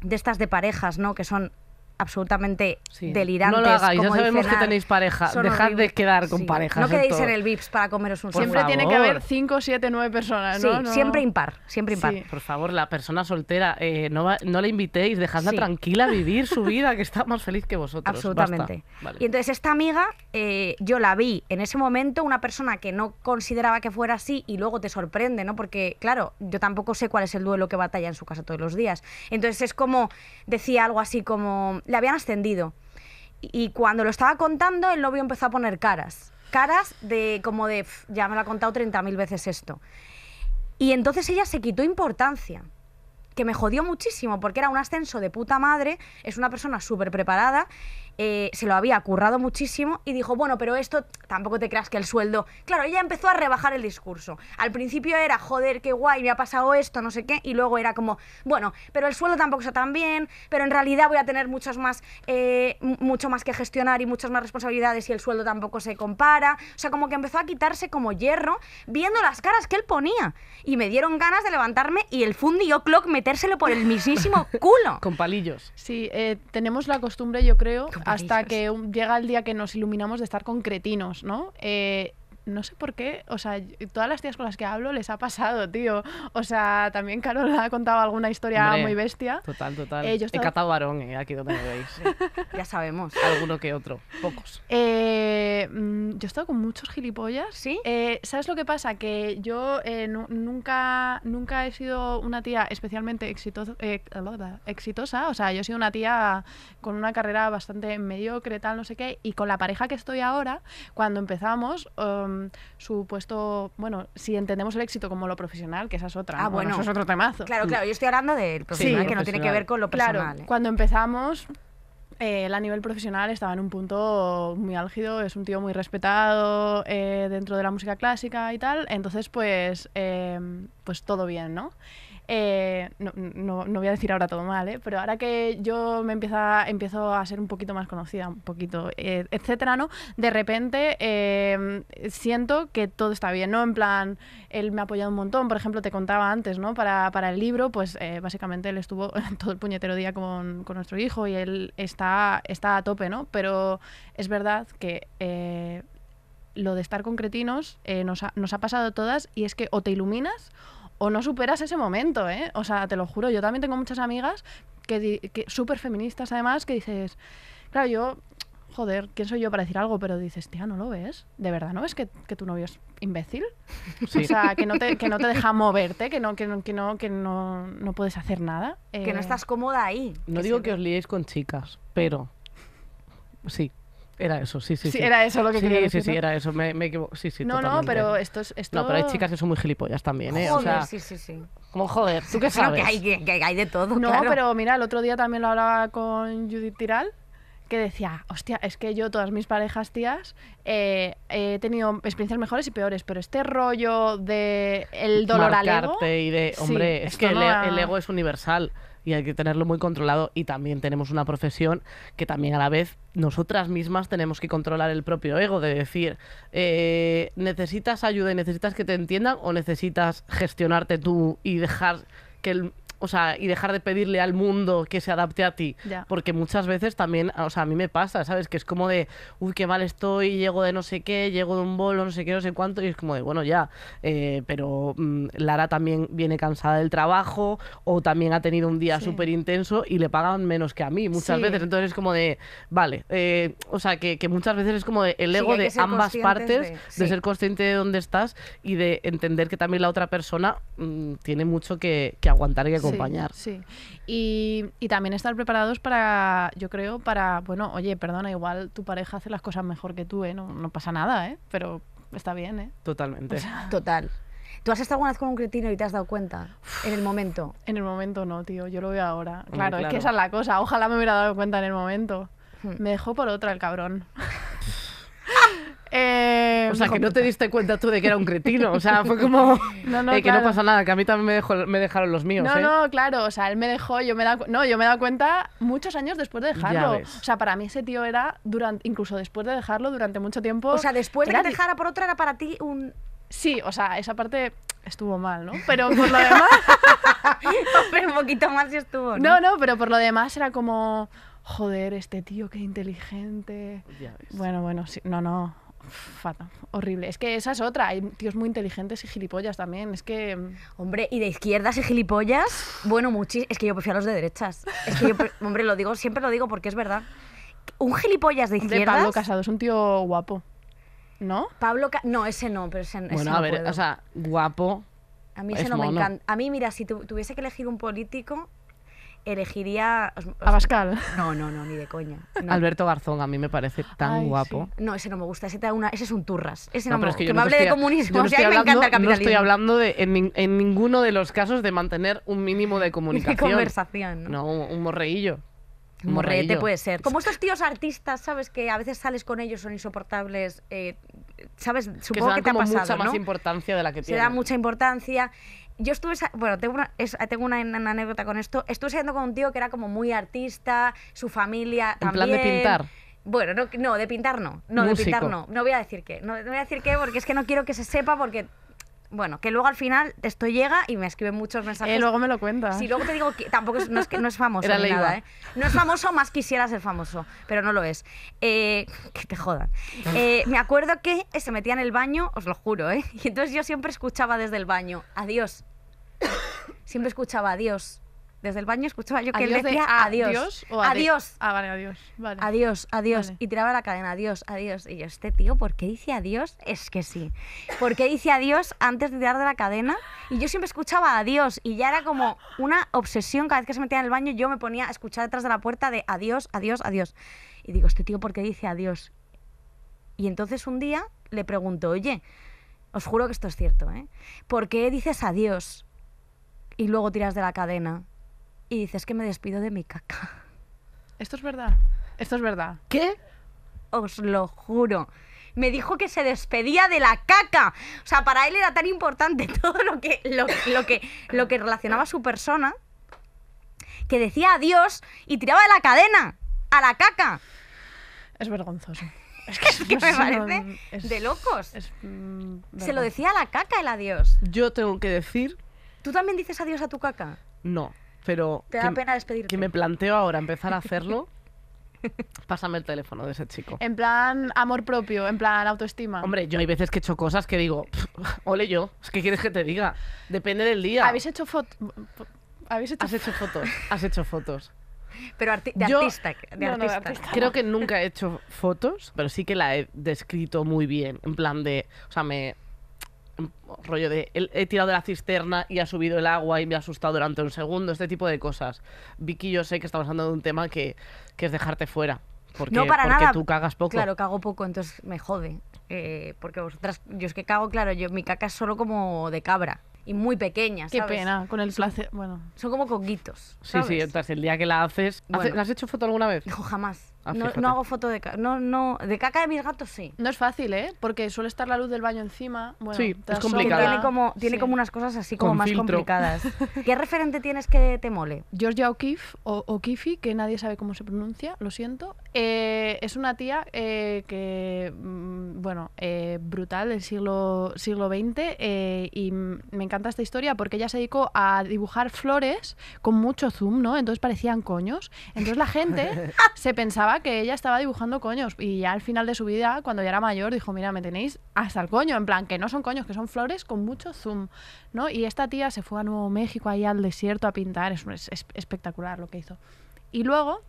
de estas de parejas, ¿no? Que son absolutamente sí. delirantes. No lo hagáis, ya sabemos que tenéis ah, pareja. Dejad de quedar con pareja. parejas. No quedéis en el VIPS para comeros un Siempre tiene que haber 5, 7, 9 personas, Sí, siempre impar, siempre impar. Por favor, la persona soltera, eh, no, no la invitéis, dejadla tranquila a vivir su vida, que está más feliz que vosotros. Absolutamente. Y entonces esta amiga, eh, yo la vi en ese momento, una persona que no consideraba que fuera así y luego te sorprende, ¿no? Porque, claro, yo tampoco sé cuál es el duelo que batalla en su casa todos los días. Entonces es como, decía algo así como le habían ascendido. Y cuando lo estaba contando, el novio empezó a poner caras. Caras de como de, ya me lo ha contado 30.000 veces esto. Y entonces ella se quitó importancia, que me jodió muchísimo, porque era un ascenso de puta madre, es una persona súper preparada eh, se lo había currado muchísimo y dijo, bueno, pero esto tampoco te creas que el sueldo... Claro, ella empezó a rebajar el discurso. Al principio era, joder, qué guay, me ha pasado esto, no sé qué, y luego era como, bueno, pero el sueldo tampoco está tan bien, pero en realidad voy a tener muchos más, eh, mucho más que gestionar y muchas más responsabilidades y el sueldo tampoco se compara. O sea, como que empezó a quitarse como hierro viendo las caras que él ponía. Y me dieron ganas de levantarme y el fundi clock metérselo por el mismísimo (laughs) culo. Con palillos. Sí, eh, tenemos la costumbre, yo creo, hasta que llega el día que nos iluminamos de estar concretinos, ¿no? Eh, no sé por qué, o sea, todas las tías con las que hablo les ha pasado, tío. O sea, también Carol ha contado alguna historia muy bestia. Total, total. Eh, he, catado varón, aquí donde me veis. ya sabemos. (laughs) Alguno que otro, pocos. Eh, mm, yo he estado con muchos gilipollas. ¿Sí? Eh, ¿Sabes lo que pasa? Que yo nunca, nunca he sido una tía especialmente exitosa, exitosa. O sea, yo he sido una tía con una carrera bastante mediocre, tal, no sé qué. Y con la pareja que estoy ahora, cuando empezamos... Um, su, puesto, bueno, si entendemos el éxito como lo profesional, que esa es otra, ah, bueno, es otro temazo. Claro, claro, yo estoy hablando del profesional, que no tiene que ver con lo personal. Claro, ¿eh? cuando empezamos, eh, él a nivel profesional estaba en un punto muy álgido, es un tío muy respetado eh, dentro de la música clásica y tal, entonces pues, pues todo bien, ¿no? Eh, no, voy a decir ahora todo mal, ¿eh? pero ahora que yo me empieza, empiezo a ser un poquito más conocida, un poquito, eh, etcétera, ¿no? De repente em, siento que todo está bien, ¿no? En plan, él me ha apoyado un montón, por ejemplo, te contaba antes, ¿no? Para, el libro, pues básicamente él estuvo (laughs) todo el puñetero día con, nuestro hijo y él está, está a tope, ¿no? Pero es verdad que lo de estar con cretinos nos, nos, ha, pasado a todas y es que o te iluminas o no superas ese momento, ¿eh? O sea, te lo juro, yo también tengo muchas amigas que, que súper feministas además que dices, claro, yo, joder, ¿quién soy yo para decir algo? Pero dices, tía, ¿no lo ves? ¿De verdad no ves que, tu novio es imbécil? O sea, que no, te, que no te deja moverte, que no, que que no, que no, puedes hacer nada. que no eh, estás cómoda ahí. No digo que os liéis con chicas, pero sí, era eso, sí, sí. Sí, sí. era eso lo que sí, Sí, sí, era eso. Me, me equivoco. Sí, sí, No, totalmente. no, pero esto es. Esto... No, pero hay chicas que son muy gilipollas también, ¿eh? o sea, sí, sí, sí. Como joder, ¿tú qué (laughs) sabes? Claro que, hay, que, hay, de todo. No, pero mira, el otro día también lo hablaba con Judith Tiral que decía, hostia, es que yo todas mis parejas tías eh, he tenido experiencias mejores y peores, pero este rollo de el dolor al ego y de hombre, es que e, el, ego es universal y hay que tenerlo muy controlado y también tenemos una profesión que también a la vez nosotras mismas tenemos que controlar el propio ego de decir, eh, necesitas ayuda y necesitas que te entiendan o necesitas gestionarte tú y dejar que el, o sea, y dejar de pedirle al mundo que se adapte a ti. Porque muchas veces también, o sea, a mí me pasa, ¿sabes? Que es como de, uy, qué mal estoy, llego de no sé qué, llego de un bolo, no sé qué, no sé cuánto, y es como de, bueno, ya, eh, pero mm, Lara también viene cansada del trabajo o también ha tenido un día súper intenso y le pagan menos que a mí muchas veces. Entonces es como de, vale, eh, o sea, que, muchas veces es como el ego de ambas partes, de, ser consciente de dónde estás y de entender que también la otra persona mm, tiene mucho que, aguantar y que acompañar. Sí, Y, también estar preparados para, yo creo, para, bueno, oye, perdona, igual tu pareja hace las cosas mejor que tú, ¿eh? No, pasa nada, ¿eh? Pero está bien, ¿eh? Totalmente. (laughs) Total. ¿Tú has estado alguna vez con un cretino y te has dado cuenta? En el momento. En el momento no, tío. Yo lo veo ahora. Claro, es que esa es la cosa. Ojalá me hubiera dado cuenta en el momento. Hmm. Me dejó por otra el cabrón. (laughs) Eh, o sea, que no te diste cuenta tú de que era un cretino. O sea, (laughs) fue como. No, no, que no pasa nada, que a mí también me, me dejaron los míos. No, ¿eh? no, claro. O sea, él me dejó, yo me da, no, yo me he dado cuenta muchos años después de dejarlo. O sea, para mí ese tío era, durante, incluso después de dejarlo durante mucho tiempo. O sea, después de que dejara por otro era para ti un. Sí, o sea, esa parte estuvo mal, ¿no? Pero por lo demás. (laughs) pero un poquito más sí estuvo. ¿no? no, pero por lo demás era como. Joder, este tío, qué inteligente. Ya Bueno, bueno, sí, no, no. Fata, horrible. Es que esa es otra. Hay tíos muy inteligentes y gilipollas también. Es que. Mm, hombre, y de izquierdas y gilipollas, bueno, muchis. Es que yo prefiero a los de derechas. Es que yo, (laughs) hombre, lo digo, siempre lo digo porque es verdad. Un gilipollas de izquierdas. Pablo Casado, es un tío guapo. ¿No? Pablo No, ese no, pero ese, bueno, a ver, o sea, guapo. A mí ese no me encanta. A mí, mira, si tuviese que elegir un político, elegiría... ¿A os, Abascal. No, no, no, ni de coña. Alberto Garzón, a mí me parece tan guapo. No, ese no me gusta, ese, es un turras. Ese no, me, es que, que me hable de comunismo, o sea, (laughs) me encanta el capitalismo. No estoy hablando en, ninguno de los casos de mantener un mínimo de (laughs) comunicación. conversación, ¿no? un morreillo. Un morrete puede ser. Como estos tíos artistas, ¿sabes? Que a veces sales con ellos, son insoportables. Eh, ¿Sabes? Supongo que, te da ha mucha más importancia de la que tiene. Se da mucha importancia yo estuve, bueno, tengo una, tengo una, anécdota con esto. Estuve saliendo con un tío que era como muy artista, su familia en plan de pintar. Bueno, no, no, de pintar no. No, de pintar no. No voy a decir qué. No, voy a decir qué porque es que no quiero que se sepa porque... Bueno, que luego al final esto llega y me escribe muchos mensajes. Eh, luego me lo cuenta. Si luego te digo que tampoco es, no, es, que, no es famoso ni nada, ¿eh? No es famoso, más quisiera ser famoso, pero no lo es. Eh, que te jodan. Eh, me acuerdo que se metía en el baño, os lo juro, ¿eh? Y entonces yo siempre escuchaba desde el baño, adiós, siempre escuchaba adiós. Desde el baño escuchaba yo que él decía adiós. ¿Adiós? Ah, adiós. vale, adiós. Adiós, adiós. Y tiraba la cadena, adiós, adiós. Y yo, este tío, ¿por qué dice adiós? Es que sí. ¿Por qué dice adiós antes de tirar de la cadena? Y yo siempre escuchaba adiós. Y ya era como una obsesión. Cada vez que se metía en el baño, yo me ponía a escuchar detrás de la puerta de adiós, adiós, adiós. Y digo, este tío, ¿por qué dice adiós? Y entonces un día le pregunto, oye, os juro que esto es cierto, ¿eh? ¿Por qué dices adiós? y luego tiras de la cadena y dices que me despido de mi caca. Esto es verdad. Esto es verdad. ¿Qué? Os lo juro. Me dijo que se despedía de la caca. O sea, para él era tan importante (laughs) todo lo que, lo, que, lo que relacionaba a su persona que decía adiós y tiraba de la cadena a la caca. Es vergonzoso. (laughs) Es que, me parece de locos. Mm, se lo decía a la caca el adiós. Yo tengo que decir ¿Tú también dices adiós a tu caca? No, pero... Te da pena despedirte. Que me planteo ahora empezar a hacerlo. (laughs) Pásame el teléfono de ese chico. En plan amor propio, en plan autoestima. Hombre, yo hay veces que he hecho cosas que digo, ole yo, es que quieres que te diga. Depende del día. ¿Habéis hecho fotos? ¿Habéis hecho, ¿Has hecho fotos? Has hecho fotos. Pero de, artista, de, artista, Creo que nunca he hecho fotos, pero sí que la he descrito muy bien. En plan de, o sea, me, rollo de he tirado de la cisterna y ha subido el agua y me ha asustado durante un segundo, este tipo de cosas. Vicky, yo sé que estamos hablando de un tema que, es dejarte fuera. Porque, no para porque tú cagas poco. Claro, cago poco, entonces me jode. Eh, porque vosotras, yo es que cago, claro, yo mi caca es solo como de cabra y muy pequeña. Qué pena, con el placer. Bueno. Son como coquitos. Sí, sí, entonces el día que la haces. ¿Has hecho foto alguna vez? dijo jamás. Ah, no, no, hago foto de caca. No, no, de caca de mis gatos sí. No es fácil, ¿eh? Porque suele estar la luz del baño encima. Bueno, sí, es complicado. Tiene, como, tiene como unas cosas así como más complicadas. (laughs) ¿Qué referente tienes que te mole? Georgia O'Keeffe, o que nadie sabe cómo se pronuncia, lo siento. Eh, es una tía eh, que, mm, bueno, eh, brutal del siglo, siglo XX y me encanta esta historia porque ella se dedicó a dibujar flores con mucho zoom, ¿no? Entonces parecían coños. Entonces la gente (laughs) se pensaba que ella estaba dibujando coños y ya al final de su vida, cuando ya era mayor, dijo, mira, me tenéis hasta el coño, en plan, que no son coños, que son flores con mucho zoom, ¿no? Y esta tía se fue a Nuevo México, ahí al desierto a pintar, es espectacular lo que hizo. Y luego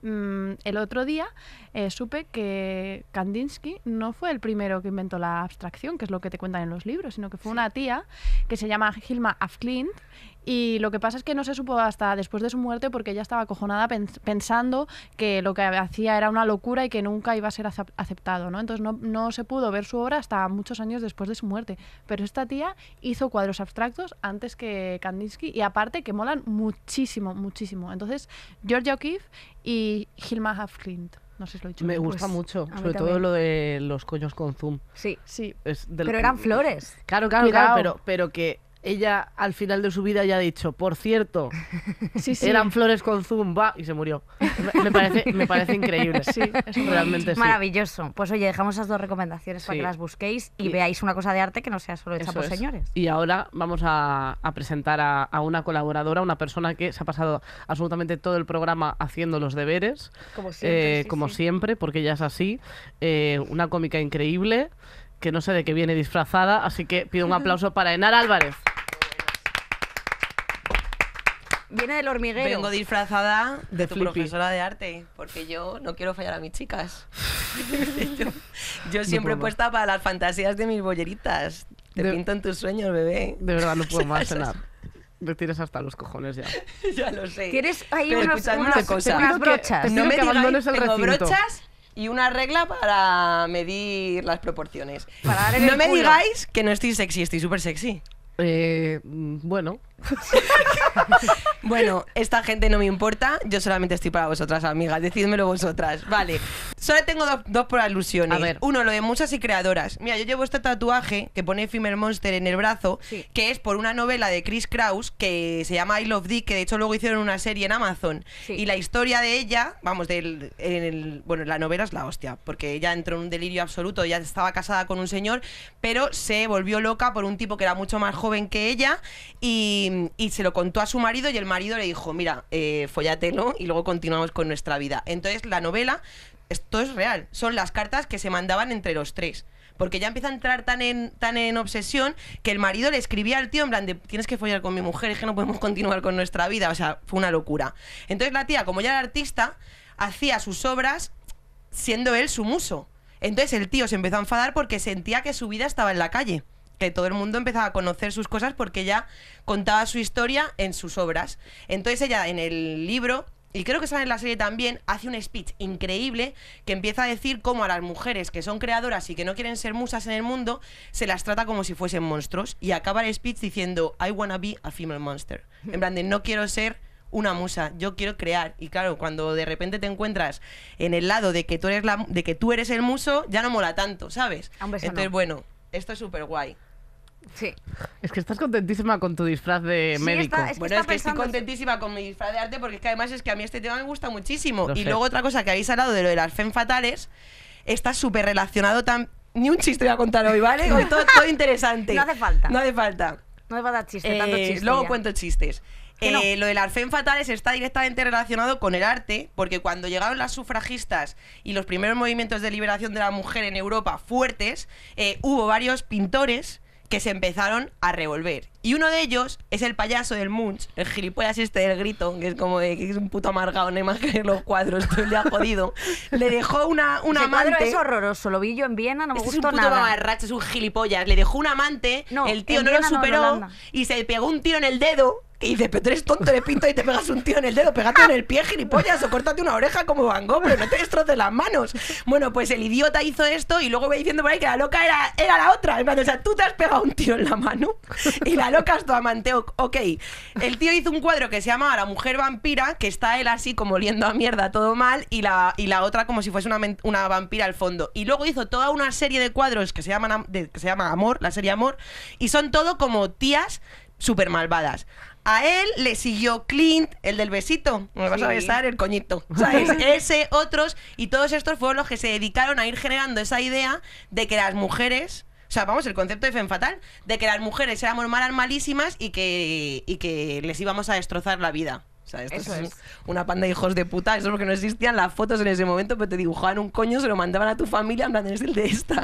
Mm, el otro día eh, supe que Kandinsky no fue el primero que inventó la abstracción, que es lo que te cuentan en los libros, sino que fue una tía que se llama Hilma af y lo que pasa es que no se supo hasta después de su muerte porque ella estaba acojonada pensando que lo que hacía era una locura y que nunca iba a ser aceptado, ¿no? Entonces no, no, se pudo ver su obra hasta muchos años después de su muerte. Pero esta tía hizo cuadros abstractos antes que Kandinsky y aparte que molan muchísimo, muchísimo. Entonces Georgia O'Keeffe y Hilma Hafklint. No sé si lo he dicho. Me gusta pues, mucho, sobre todo lo de los coños con zoom. Sí. Sí. Pero eran flores. Claro, claro, claro, pero, pero que ella al final de su vida ya ha dicho, por cierto, (laughs) eran flores con zumba y se murió. Me parece, me parece increíble. Sí, es realmente maravilloso. Pues oye, dejamos esas dos recomendaciones para que las busquéis y, veáis una cosa de arte que no sea solo hecha por señores. Y ahora vamos a, presentar a, una colaboradora, una persona que se ha pasado absolutamente todo el programa haciendo los deberes, como siempre, eh, como siempre porque ella es así, eh, una cómica increíble que no sé de qué viene disfrazada, así que pido un aplauso para Enar Álvarez. Viene del hormiguero. Vengo disfrazada de tu profesora de arte, porque yo no quiero fallar a mis chicas. (laughs) yo, siempre he puesto para las fantasías de mis bolleritas. Te pinto en tus sueños, bebé. De verdad, no puedo más, (laughs) Enar. Te hasta los cojones ya. (laughs) ya lo sé. Tienes ahí una Unas brochas. no me el tengo recinto. brochas y una regla para medir las proporciones. no me digáis que no estoy sexy, estoy súper sexy. Eh, mm, bueno, (laughs) bueno, esta gente no me importa, yo solamente estoy para vosotras, amigas, decídmelo vosotras. Vale, solo tengo dos, por alusiones. A ver. Uno, lo de muchas y creadoras. Mira, yo llevo este tatuaje que pone Ephemer Monster en el brazo, que es por una novela de Chris Kraus que se llama I Love Dick, que de hecho luego hicieron una serie en Amazon. Y la historia de ella, vamos, del, en bueno, la novela es la hostia, porque ella entró en un delirio absoluto, ya estaba casada con un señor, pero se volvió loca por un tipo que era mucho más joven que ella y y, se lo contó a su marido y el marido le dijo, mira, eh, follatelo y luego continuamos con nuestra vida. Entonces la novela, esto es real, son las cartas que se mandaban entre los tres porque ya empieza a entrar tan en, tan en obsesión que el marido le escribía al tío en plan de tienes que follar con mi mujer, es que no podemos (laughs) continuar con nuestra vida, o sea, fue una locura. Entonces la tía, como ya era artista, hacía sus obras siendo él su muso. Entonces el tío se empezó a enfadar porque sentía que su vida estaba en la calle que todo el mundo empezaba a conocer sus cosas porque ella contaba su historia en sus obras. Entonces ella en el libro y creo que sale en la serie también, hace un speech increíble que empieza a decir cómo a las mujeres que son creadoras y que no quieren ser musas en el mundo, se las trata como si fuesen monstruos. Y acaba el speech diciendo, I wanna be a female monster. En plan de, no quiero ser una musa, yo quiero crear. Y claro, cuando de repente te encuentras en el lado de que tú eres, la, de que tú eres el muso, ya no mola tanto, ¿sabes? Entonces, bueno, esto es súper guay. Sí. Es que estás contentísima con tu disfraz de médico. bueno, es que estoy contentísima con mi disfraz de arte porque es que además es que a mí este tema me gusta muchísimo. y luego otra cosa que habéis hablado de lo de las fatales, está súper relacionado tan... Ni un chiste voy a contar hoy, ¿vale? todo, interesante. (laughs) No hace falta. No hace falta. No te va a dar chistes. luego cuento chistes. Eh, lo del arfén fatales está directamente relacionado con el arte, porque cuando llegaron las sufragistas y los primeros movimientos de liberación de la mujer en Europa fuertes, eh, hubo varios pintores que se empezaron a revolver. Y uno de ellos es el payaso del Munch, el gilipollas este del grito, que es como de que es un puto amargado, no hay más que los cuadros, el día jodido. (laughs) Le dejó una, una Ese amante. es horroroso, lo vi yo en Viena, no me Es un puto mamarracho, es un gilipollas. Le dejó un amante, el tío no lo superó y se pegó un tiro en el dedo y dice, pero tú eres tonto de pinta y te pegas un tío en el dedo, pegate en el pie, gilipollas, o córtate una oreja como Van Gogh, pero no te destroces las manos. Bueno, pues el idiota hizo esto y luego ve diciendo por ahí que la loca era, era la otra. En o sea, tú te has pegado un tío en la mano y la loca es tu amante. Ok, el tío hizo un cuadro que se llama La mujer vampira, que está él así como oliendo a mierda, todo mal, y la, y la otra como si fuese una, una vampira al fondo. Y luego hizo toda una serie de cuadros que se, llaman, que se llama Amor, la serie Amor, y son todo como tías súper malvadas. A él le siguió Clint, el del besito. Me vas a besar el coñito. (laughs) Ese, otros. Y todos estos fueron los que se dedicaron a ir generando esa idea de que las mujeres. O sea, vamos, el concepto de Fem Fatal, de que las mujeres éramos malas, malísimas y que, y que les íbamos a destrozar la vida. O sea, esto es, una panda de hijos de puta. Eso es porque no existían las fotos en ese momento, pero te dibujaban un coño, se lo mandaban a tu familia, en plan, el de esta.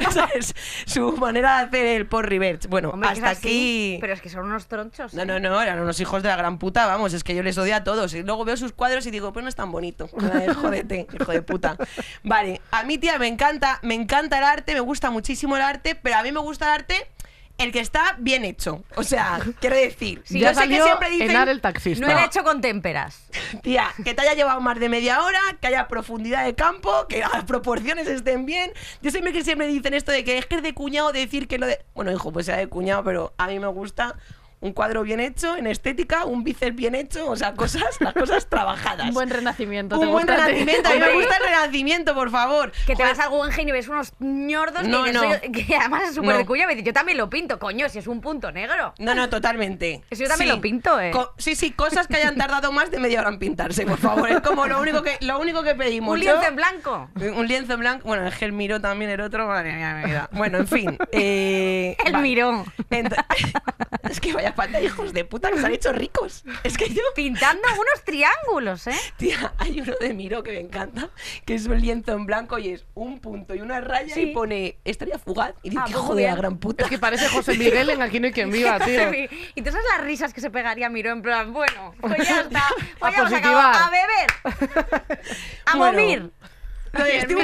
Esa (laughs) es (laughs) su manera de hacer el por reverse Bueno, hasta aquí. Pero es que son unos tronchos. No, ¿eh? no, no, eran unos hijos de la gran puta, vamos, es que yo les odio a todos. Y luego veo sus cuadros y digo, pues no es tan bonito. (laughs) Jodete, hijo de puta. Vale, a mí, tía, me encanta, me encanta el arte, me gusta muchísimo el arte, pero a mí me gusta el arte el que está bien hecho. O sea, (laughs) quiero decir, yo ya sé que siempre dicen el No he hecho con témperas. (laughs) Tía, que te haya llevado más de media hora, que haya profundidad de campo, que las proporciones estén bien. Yo sé que siempre dicen esto de que es que es de cuñado decir que lo de. Bueno, hijo, pues sea de cuñado, pero a mí me gusta un cuadro bien hecho, en estética, un bíceps bien hecho, o sea, cosas, las cosas trabajadas. (laughs) Un buen renacimiento. Un buen renacimiento. A mí me gusta el renacimiento, por favor. Que te vas al Guggenheim y ves unos ñordos que, además es súper de cuya. Yo también lo pinto, coño, si es un punto negro. No, no, totalmente. Eso yo también lo pinto, eh. sí, sí, cosas que hayan tardado más de media hora en pintarse, por favor. Es como lo único que, lo único que pedimos. Un lienzo en blanco. Un lienzo en blanco. Bueno, el miró también el otro. Madre mía, mi Bueno, en fin. Eh, (laughs) el miró. (laughs) es que vaya panda de hijos de puta que se han hecho ricos. Es que yo... (laughs) Pintando unos triángulos, ¿eh? Tía, hay uno de Miro que me encanta, que es un lienzo en blanco y es un punto y una raya y pone Estaría fugaz. Y dice, hijo ah, pues de la gran puta. Es que parece José (laughs) Miguel en Aquí no hay quien viva, (laughs) tío. y todas las risas que se pegaría Miro en plan, bueno, pues ya está. vamos pues a, a beber. A morir." momir.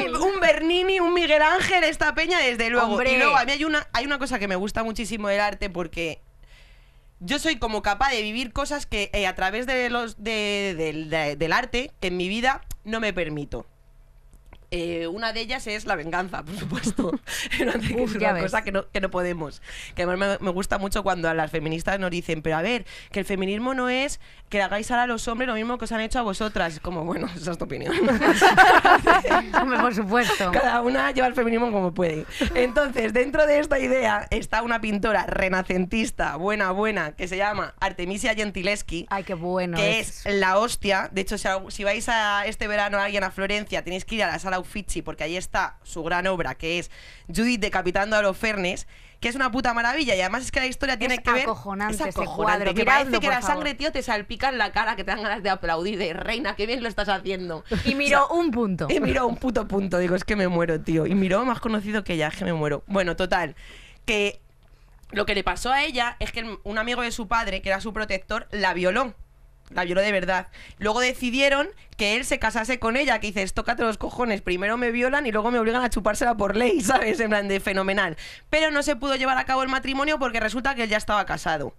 Un, un, Bernini, un Miguel Ángel, esta peña, desde luego. Y luego, a mí hay una, hay una cosa que me gusta muchísimo del arte porque yo soy como capaz de vivir cosas que eh, a través de los del arte en mi vida no me permito. Eh, una de ellas es la venganza, por supuesto. (laughs) (laughs) es una cosa que no, que no, podemos. Que además me, gusta mucho cuando las feministas nos dicen, pero a ver, que el feminismo no es que hagáis a los hombres lo mismo que os han hecho a vosotras. Como, bueno, esa es tu opinión. (laughs) por supuesto. Cada una lleva el feminismo como puede. Entonces, dentro de esta idea está una pintora renacentista, buena, buena, que se llama Artemisia Gentileschi. Ay, qué bueno. Que es, la hostia. De hecho, si, vais a este verano alguien a Florencia, tenéis que ir a la sala porque ahí está su gran obra, que es Judith decapitando a los Fernes, que es una puta maravilla. Y además es que la historia tiene que ver. es acojonante ese Que parece que la sangre, tío, te salpica en la cara, que te dan ganas de aplaudir, de reina, qué bien lo estás haciendo. Y (laughs) miró un punto. Y miró un puto punto. Digo, es que me muero, tío. Y miró más conocido que ella, es que me muero. Bueno, total. Que lo que le pasó a ella es que un amigo de su padre, que era su protector, la violó la violó de verdad. Luego decidieron que él se casase con ella, que dices, tócate los cojones, primero me violan y luego me obligan a chupársela por ley, (laughs) ¿sabes? En plan de fenomenal. Pero no se pudo llevar a cabo el matrimonio porque resulta que él ya estaba casado.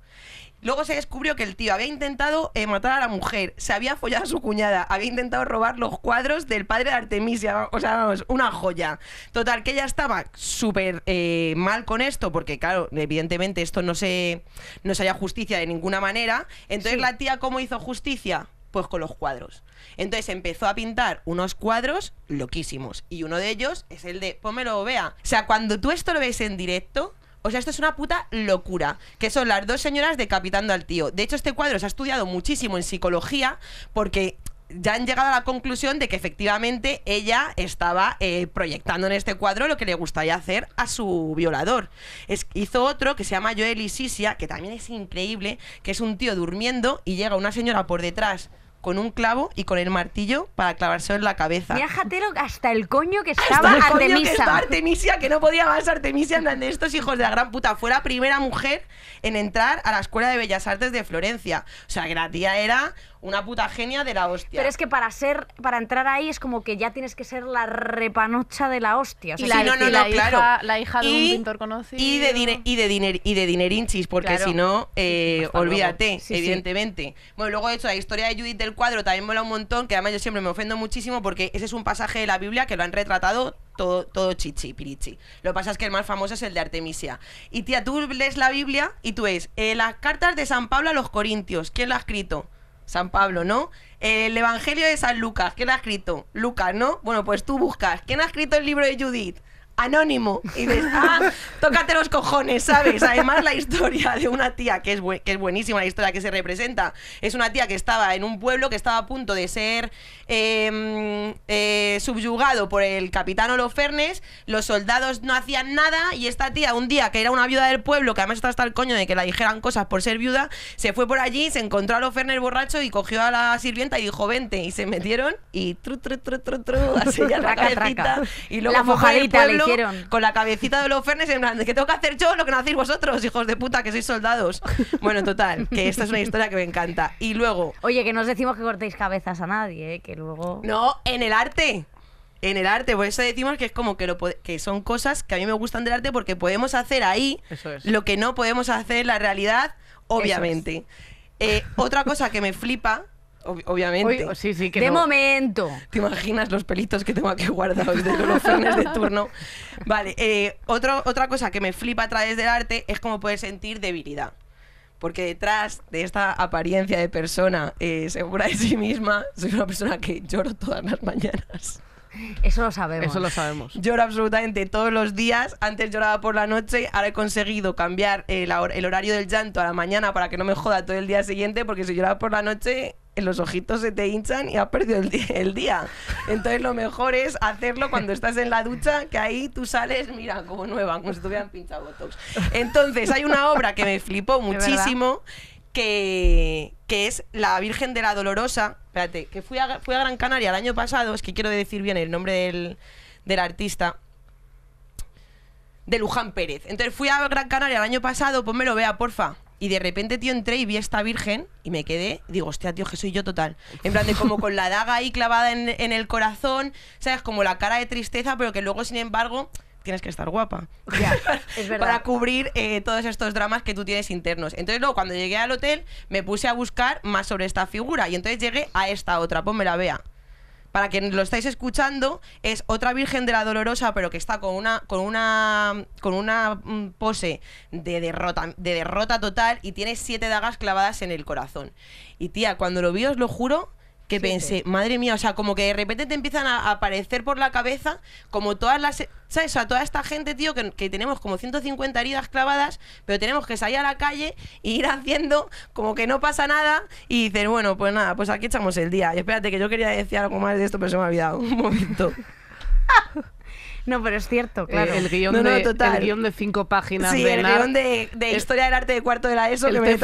Luego se descubrió que el tío había intentado eh, matar a la mujer, se había follado a su cuñada, había intentado robar los cuadros del padre de Artemisia. O sea, vamos, una joya. Total, que ella estaba súper eh, mal con esto, porque claro, evidentemente esto no se, no se haya justicia de ninguna manera. Entonces la tía, ¿cómo hizo justicia? Pues con los cuadros. Entonces empezó a pintar unos cuadros loquísimos. Y uno de ellos es el de, pómelo, vea. O sea, cuando tú esto lo ves en directo, o sea, esto es una puta locura. Que son las dos señoras decapitando al tío. De hecho, este cuadro se ha estudiado muchísimo en psicología porque ya han llegado a la conclusión de que efectivamente ella estaba eh, proyectando en este cuadro lo que le gustaría hacer a su violador. hizo otro que se llama Joel Isisia, que también es increíble, que es un tío durmiendo y llega una señora por detrás con un clavo y con el martillo para clavarse en la cabeza. Mira, hasta el coño que estaba hasta el Que Artemisia, que no podía más Artemisia, en de estos hijos de la gran puta. Fue la primera mujer en entrar a la Escuela de Bellas Artes de Florencia. O sea, que la tía era una puta genia de la hostia. Pero es que para ser, para entrar ahí es como que ya tienes que ser la repanocha de la hostia. y la, hija, la hija de un pintor conocido. Y de, y de, y de dinerinchis, porque si no, eh, pues olvídate, evidentemente. Bueno, luego de hecho, la historia de Judith del cuadro también mola un montón, que además yo siempre me ofendo muchísimo porque ese es un pasaje de la Biblia que lo han retratado todo, todo chichi, pirichi. Lo que pasa es que el más famoso es el de Artemisia. Y tía, tú lees la Biblia y tú ves eh, las cartas de San Pablo a los Corintios. ¿Quién lo ha escrito? San Pablo, ¿no? El Evangelio de San Lucas, ¿quién ha escrito? Lucas, ¿no? Bueno, pues tú buscas, ¿quién ha escrito el libro de Judith? anónimo. Y dices, (laughs) ah, tócate los cojones, ¿sabes? Además, la historia de una tía, que es, que es buenísima la historia que se representa, es una tía que estaba en un pueblo que estaba a punto de ser em, eh, subyugado por el capitán Olofernes. los soldados no hacían nada y esta tía, un día que era una viuda del pueblo, que además está hasta el coño de que la dijeran cosas por ser viuda, se fue por allí, se encontró a Olofernes borracho y cogió a la sirvienta y dijo, vente, y se metieron y tru, tru, tru, tru, tru, así ya la cabecita, y luego la mojadita con la cabecita de los Fernes en plan, que tengo que hacer yo lo que no hacéis vosotros, hijos de puta, que sois soldados. (laughs) Bueno, total, que esta es una historia que me encanta. Y luego... Oye, que no os decimos que cortéis cabezas a nadie, ¿eh? que luego... No, en el arte en el arte. Por pues eso decimos que es como que, lo que son cosas que a mí me gustan del arte porque podemos hacer ahí lo que no podemos hacer en la realidad, obviamente. Eh, otra cosa que me flipa obviamente. de momento. ¿Te imaginas los pelitos que tengo aquí guardados de los (laughs) de turno? Vale, eh, otra cosa que me flipa a través del arte es cómo puedes sentir debilidad. Porque detrás de esta apariencia de persona eh, segura de sí misma, soy una persona que lloro todas las mañanas. Eso lo sabemos. Eso lo sabemos. Lloro absolutamente todos los días. Antes lloraba por la noche. Ahora he conseguido cambiar el, el, horario del llanto a la mañana para que no me joda todo el día siguiente. Porque si lloraba por la noche, los ojitos se te hinchan y has perdido el, día. Entonces lo mejor es hacerlo cuando estás en la ducha, que ahí tú sales, mira, como nueva, como si te hubieran pinchado Entonces hay una obra que me flipó muchísimo, que, es La Virgen de la Dolorosa. Espérate, que fui a, a Gran Canaria el año pasado, es que quiero decir bien el nombre del, del artista de Luján Pérez. Entonces fui a Gran Canaria el año pasado, ponmelo, pues vea, porfa. Y de repente, tío, entré y vi esta virgen y me quedé. digo, hostia, tío, que soy yo total. En plan como con la daga ahí clavada en, el corazón, ¿sabes? Como la cara de tristeza, pero que luego, sin embargo, tienes que estar guapa. Ya, es (laughs) verdad. Para cubrir eh, todos estos dramas que tú tienes internos. Entonces, luego, cuando llegué al hotel, me puse a buscar más sobre esta figura. Y entonces llegué a esta otra, pues me la vea para quienes lo estáis escuchando, es otra Virgen de la Dolorosa, pero que está con una, con una, con una mm, pose de derrota, de derrota total y tiene siete dagas clavadas en el corazón. Y tía, cuando lo vi, os lo juro que pensé, madre mía, o sea, como que de repente te empiezan a aparecer por la cabeza como todas las... ¿Sabes? O sea, toda esta gente, tío, que, tenemos como 150 heridas clavadas, pero tenemos que salir a la calle e ir haciendo como que no pasa nada y dices, bueno, pues nada, pues aquí echamos el día. Y espérate, que yo quería decir algo más de esto, pero se me ha olvidado. Un momento. (laughs) No, pero es cierto, eh, claro. El, guión, de, de cinco páginas. Sí, el guión de, historia del arte de cuarto de la ESO, que me,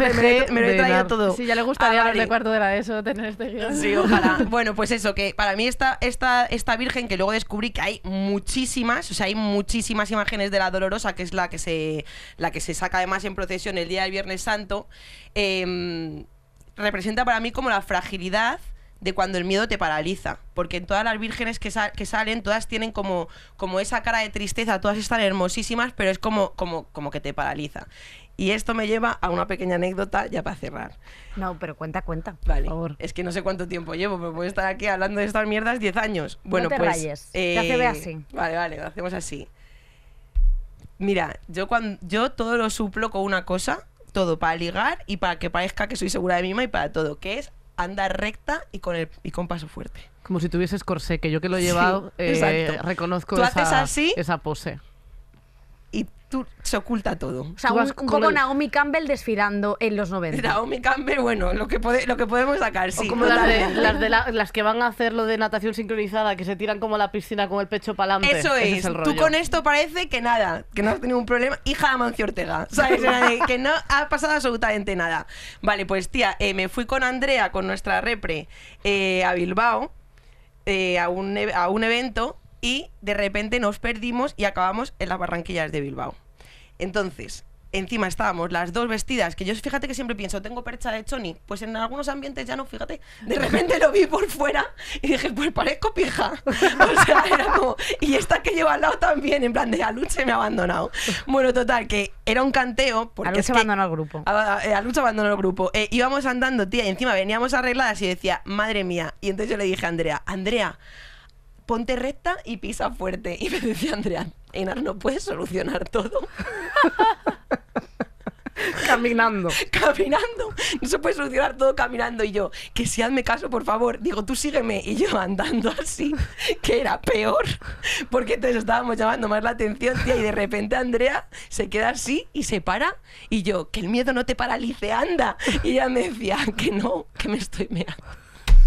lo he traído todo. Sí, ya le gustaría ah, hablar de cuarto de la ESO, tener este guión. Sí, ojalá. (laughs) bueno, pues eso, que para mí esta, esta, esta virgen, que luego descubrí que hay muchísimas, o sea, hay muchísimas imágenes de la Dolorosa, que es la que se, la que se saca además en procesión el día del Viernes Santo, em, representa para mí como la fragilidad de cuando el miedo te paraliza. Porque en todas las vírgenes que, que salen, todas tienen como, como esa cara de tristeza, todas están hermosísimas, pero es como, como, como que te paraliza. Y esto me lleva a una pequeña anécdota ya para cerrar. No, pero cuenta, cuenta. Vale. Por favor. Es que no sé cuánto tiempo llevo, pero puedo estar aquí hablando de estas mierdas 10 años. Bueno, pues. Eh, vale, vale, lo hacemos así. Mira, yo cuando yo todo lo suplo con una cosa, todo para ligar y para que parezca que soy segura de mí misma y para todo, que es Anda recta y con, el, y con paso fuerte. Como si tuvieses corsé, que yo que lo he llevado eh, reconozco esa pose se oculta todo. como Naomi Campbell desfilando en los 90. Naomi Campbell, bueno, lo que, lo que podemos sacar, sí. las, que van a hacer lo de natación sincronizada, que se tiran como a la piscina con el pecho para adelante. Eso es. Tú con esto parece que nada, que no has tenido un problema. Hija de Mancio Ortega, que no ha pasado absolutamente nada. Vale, pues tía, eh, me fui con Andrea, con nuestra repre, eh, a Bilbao, eh, a, un, e, a un evento y de repente nos perdimos y acabamos en las barranquillas de Bilbao. Entonces, encima estábamos las dos vestidas, que yo fíjate que siempre pienso, tengo percha de choni, pues en algunos ambientes ya no, fíjate, de (laughs) repente lo vi por fuera y dije, pues parezco pija. (laughs) O sea, era y esta que lleva al lado también, en plan de Aluche me ha abandonado. Bueno, total, que era un canteo. Porque Aluche que, abandonó el grupo. Eh, Aluche abandonó el grupo. Eh, íbamos andando, tía, y encima veníamos arregladas y decía, madre mía. Y entonces yo le dije a Andrea, Andrea, ponte recta y pisa fuerte. Y me decía Andrea, Enar, ¿no puedes solucionar todo? (laughs) caminando. Caminando. No se puede solucionar todo caminando. Y yo, que si hazme caso, por favor. Digo, tú sígueme. Y yo andando así, que era peor, porque entonces estábamos llamando más la atención, Y de repente Andrea se queda así y se para. Y yo, que el miedo no te paralice, anda. Y ella me decía, que no, que me estoy mirando.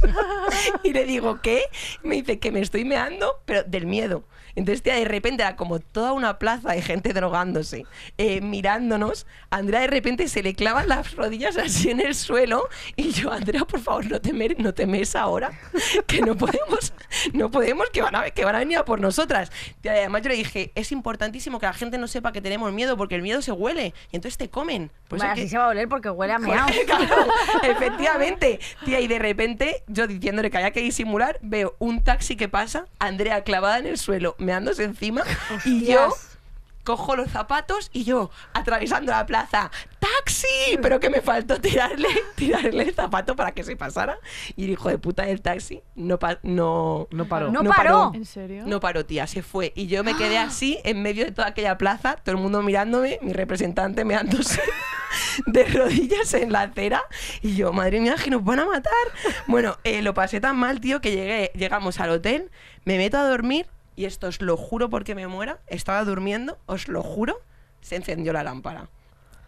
(laughs) y le digo, ¿qué? me dice que me estoy meando, pero del miedo. Entonces, de repente era como toda una plaza de gente drogándose, eh, mirándonos. Andrea de repente se le clavan las rodillas así en el suelo y yo, Andrea, por favor, no te, no te ahora, que no podemos, (laughs) no podemos, que van, a, que van a venir a por nosotras. Y además yo le dije, es importantísimo que la gente no sepa que tenemos miedo, porque el miedo se huele y entonces te comen. Pues bueno, así se va a oler porque huele a (laughs) meao. (laughs) efectivamente. Tía, y de repente, yo diciéndole que había que disimular, veo un taxi que pasa, Andrea clavada en el suelo, meándose encima, y yo cojo los zapatos y yo, atravesando la plaza, ¡taxi! Pero que me faltó tirarle, (laughs) tirarle el zapato para que se pasara. Y el hijo de puta del taxi no, no, no paró. No, paró. ¿En serio? No paró, tía, se fue. Y yo me quedé (gasps) así, en medio de toda aquella plaza, todo el mundo mirándome, mi representante me dándose (laughs) de rodillas en la acera. Y yo, madre mía, que nos van a matar. Bueno, eh, lo pasé tan mal, tío, que llegué, llegamos al hotel, me meto a dormir y esto os lo juro porque me muera, estaba durmiendo, os lo juro, se encendió la lámpara.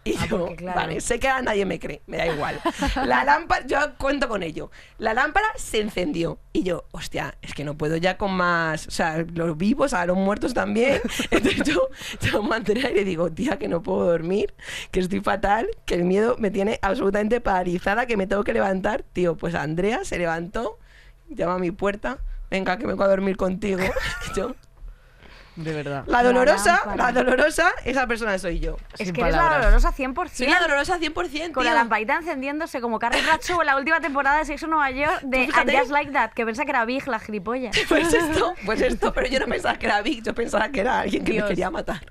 Y ah, yo, vale, sé que a nadie me cree, me da igual. La (laughs) lámpara, yo cuento con ello. La lámpara se encendió. Y yo, hostia, es que no puedo ya con más. O sea, los vivos, a los muertos también. (laughs) Entonces yo yo me Andrea y le digo, tía, que no puedo dormir, que estoy fatal, que el miedo me tiene absolutamente paralizada, que me tengo que levantar. Tío, pues Andrea se levantó, llama a mi puerta venga, que me voy a dormir contigo. (laughs) De verdad. La dolorosa, la, dolorosa, esa persona soy yo. Es que eres la dolorosa 100%. Soy la dolorosa 100%. Con la lamparita encendiéndose como Carrie Bradshaw en la última temporada de Sexo Nueva York de And Just Like That, que pensaba que era Big la gripolla (laughs) Pues esto, pues (laughs) esto, pero yo no pensaba que era Big, yo pensaba que era alguien que me quería matar.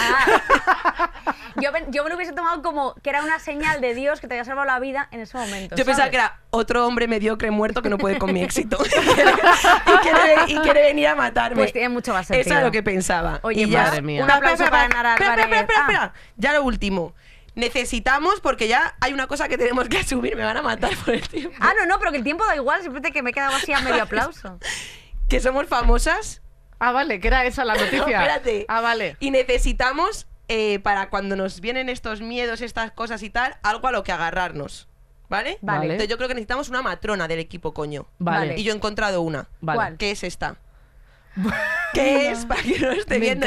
Ah. yo, yo, me lo hubiese tomado como que era una señal de Dios que te había salvado la vida en ese momento. Yo pensaba que era otro hombre mediocre muerto que no puede con mi éxito (laughs) y, quiere, venir a matarme. Pues tiene mucho más sentido que pensaba. Oye, ya, madre mía. Un aplauso para Nara Espera, espera, espera, ah. espera. Ya lo último necesitamos, porque ya hay una cosa que tenemos que (laughs) asumir, me van a matar por el tiempo. Ah, no, no, pero que el tiempo da igual, siempre que me he quedado así a medio aplauso. (laughs) que somos famosas. Ah, vale, que era esa la (laughs) noticia. espérate. Ah, vale. Y necesitamos, eh, para cuando nos vienen estos miedos, estas cosas y tal, algo a lo que agarrarnos. ¿Vale? Vale. Entonces yo creo que necesitamos una matrona del equipo, coño. Vale. Y yo he encontrado una. Vale. Que es esta. (laughs) ¿Qué es, para que no esté viendo,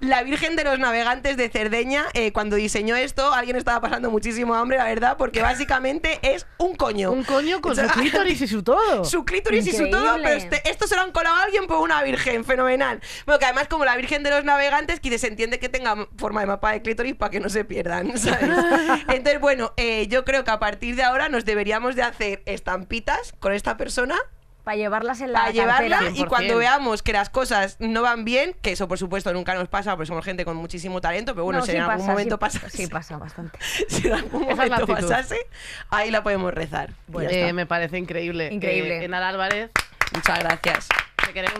la Virgen de los Navegantes de Cerdeña. Eh, cuando diseñó esto, alguien estaba pasando muchísimo hambre, la verdad, porque (laughs) básicamente es un coño. Un coño con su clítoris y su todo. (laughs) Su clítoris y su todo, pero este, esto se lo han colado a alguien por una virgen, fenomenal. Bueno, que además, como la Virgen de los Navegantes, Quienes entiende que tenga forma de mapa de clítoris para que no se pierdan, ¿sabes? Entonces, bueno, eh, yo creo que a partir de ahora nos deberíamos de hacer estampitas con esta persona para llevarlas en la Para llevarlas y cuando veamos que las cosas no van bien, que eso por supuesto nunca nos pasa porque somos gente con muchísimo talento, pero bueno, si en algún momento pasase. Sí, pasa bastante. si en algún momento pasase, ahí la podemos rezar. Eh, me parece increíble. Eh, increíble. Enal Álvarez. Muchas gracias.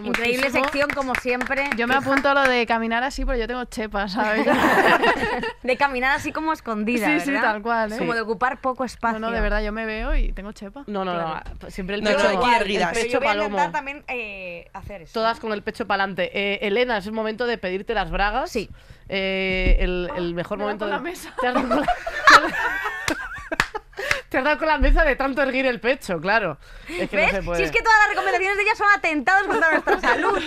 Increíble sección, como siempre. Yo me (laughs) apunto a lo de caminar así, pero yo tengo chepa, ¿sabes? (laughs) de caminar así como escondida, Sí, sí, tal cual, ¿eh? Como de ocupar poco espacio. No, no, de verdad, yo me veo y tengo chepa. No, no, no, ah, pues siempre el pecho, no, pecho intentar también eh, hacer eso. Todas con el pecho para adelante. Eh, Elena, es el momento de pedirte las bragas. Sí. el, mejor momento de... (laughs) la mesa. Te has dado con la mesa de tanto erguir el pecho, claro. Es que ¿Ves? Si es que todas las recomendaciones de ella son atentados contra nuestra salud.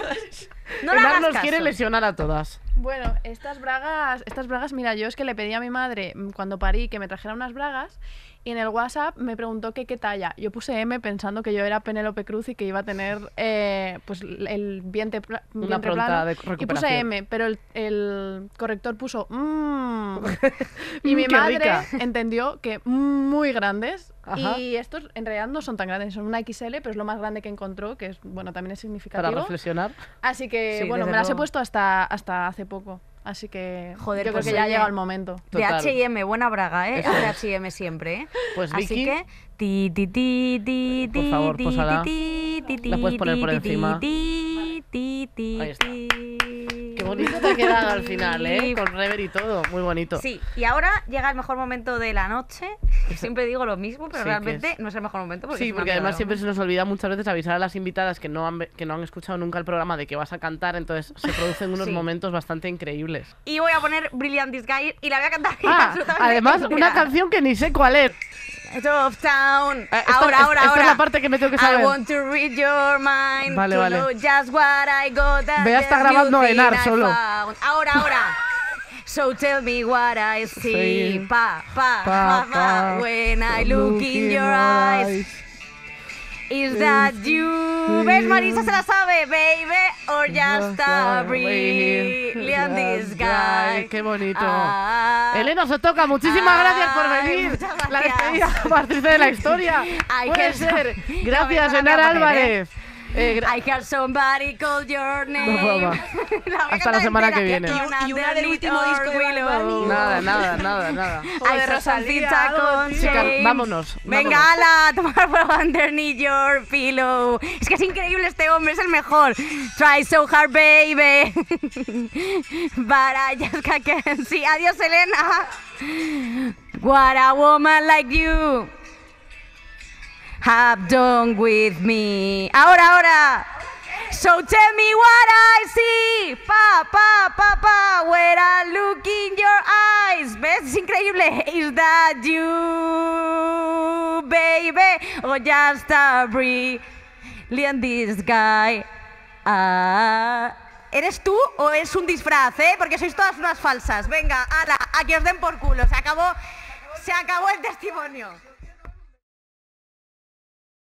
No la nos quiere lesionar a todas. Bueno, estas bragas, estas bragas, mira, yo es que le pedí a mi madre mm, cuando parí que me trajera unas bragas y en el WhatsApp me preguntó que qué talla. Yo puse M pensando que yo era Penélope Cruz y que iba a tener eh, pues el vientre, plano. y puse M, pero el, el corrector puso mmm. (laughs) y mi madre entendió que muy grandes y estos en realidad no son tan grandes, son una XL, pero es lo más grande que encontró, que es bueno, también es significativo. Para reflexionar. Así que bueno, me las he puesto hasta hasta hace poco. Así que Joder, yo creo pues que ya llega el momento. De HM, buena braga, ¿eh? De HM siempre, ¿eh? Pues Así que. ti, ti, ti, ti, ti, ti, ti, ti, ti, ti, ti, ti, ti, bonito te ha quedado al final, ¿eh? Con rever y todo, muy bonito. Sí, y ahora llega el mejor momento de la noche. Siempre digo lo mismo, pero realmente no es el mejor momento. sí, porque además siempre se nos olvida muchas veces avisar a las invitadas que no han, que no han escuchado nunca el programa de que vas a cantar, entonces se producen unos momentos bastante increíbles. Y voy a poner Brilliant Disguise y la voy a cantar (laughs) ah, Además, una canción que ni sé cuál es. Out of town. Eh, ahora, ahora, esta es la parte que me tengo que saber. I want to read your mind. Vale, vale. Know just what I got está grabando en Enar solo. Ahora, ahora. So tell me what I see. Pa, pa, pa, pa, pa, When I look, in, your eyes. Is that you? ¿Ves? Marisa se la sabe, baby. Or just a brilliant this guy. Qué bonito. Ah. Elena se toca. Muchísimas gracias por venir. gracias. La despedida más (laughs) triste de la historia. Hay que ser. Gracias, Enar Álvarez. ¿eh? Eh, I heard somebody call your name. (laughs) Hasta la semana que viene. Y, una del último disco de Willow. Nada, nada, nada, nada. Ay, (laughs) Rosalía, con vámonos. Venga, ala, a tomar por underneath your pillow. Es que es increíble este hombre, es el mejor. Try so hard, baby. (laughs) Para Jessica sí. Adiós, Elena. What a woman like you have done with me. Ahora, ahora. So tell me what I see. Pa, pa, pa, pa. Where I look in your eyes. ¿Ves? Es increíble. Is that you, baby? Or just a brilliant this guy. Ah. ¿Eres tú o es un disfraz, eh? Porque sois todas unas falsas. Venga, ala, a que os den por culo. Se acabó, se acabó el testimonio.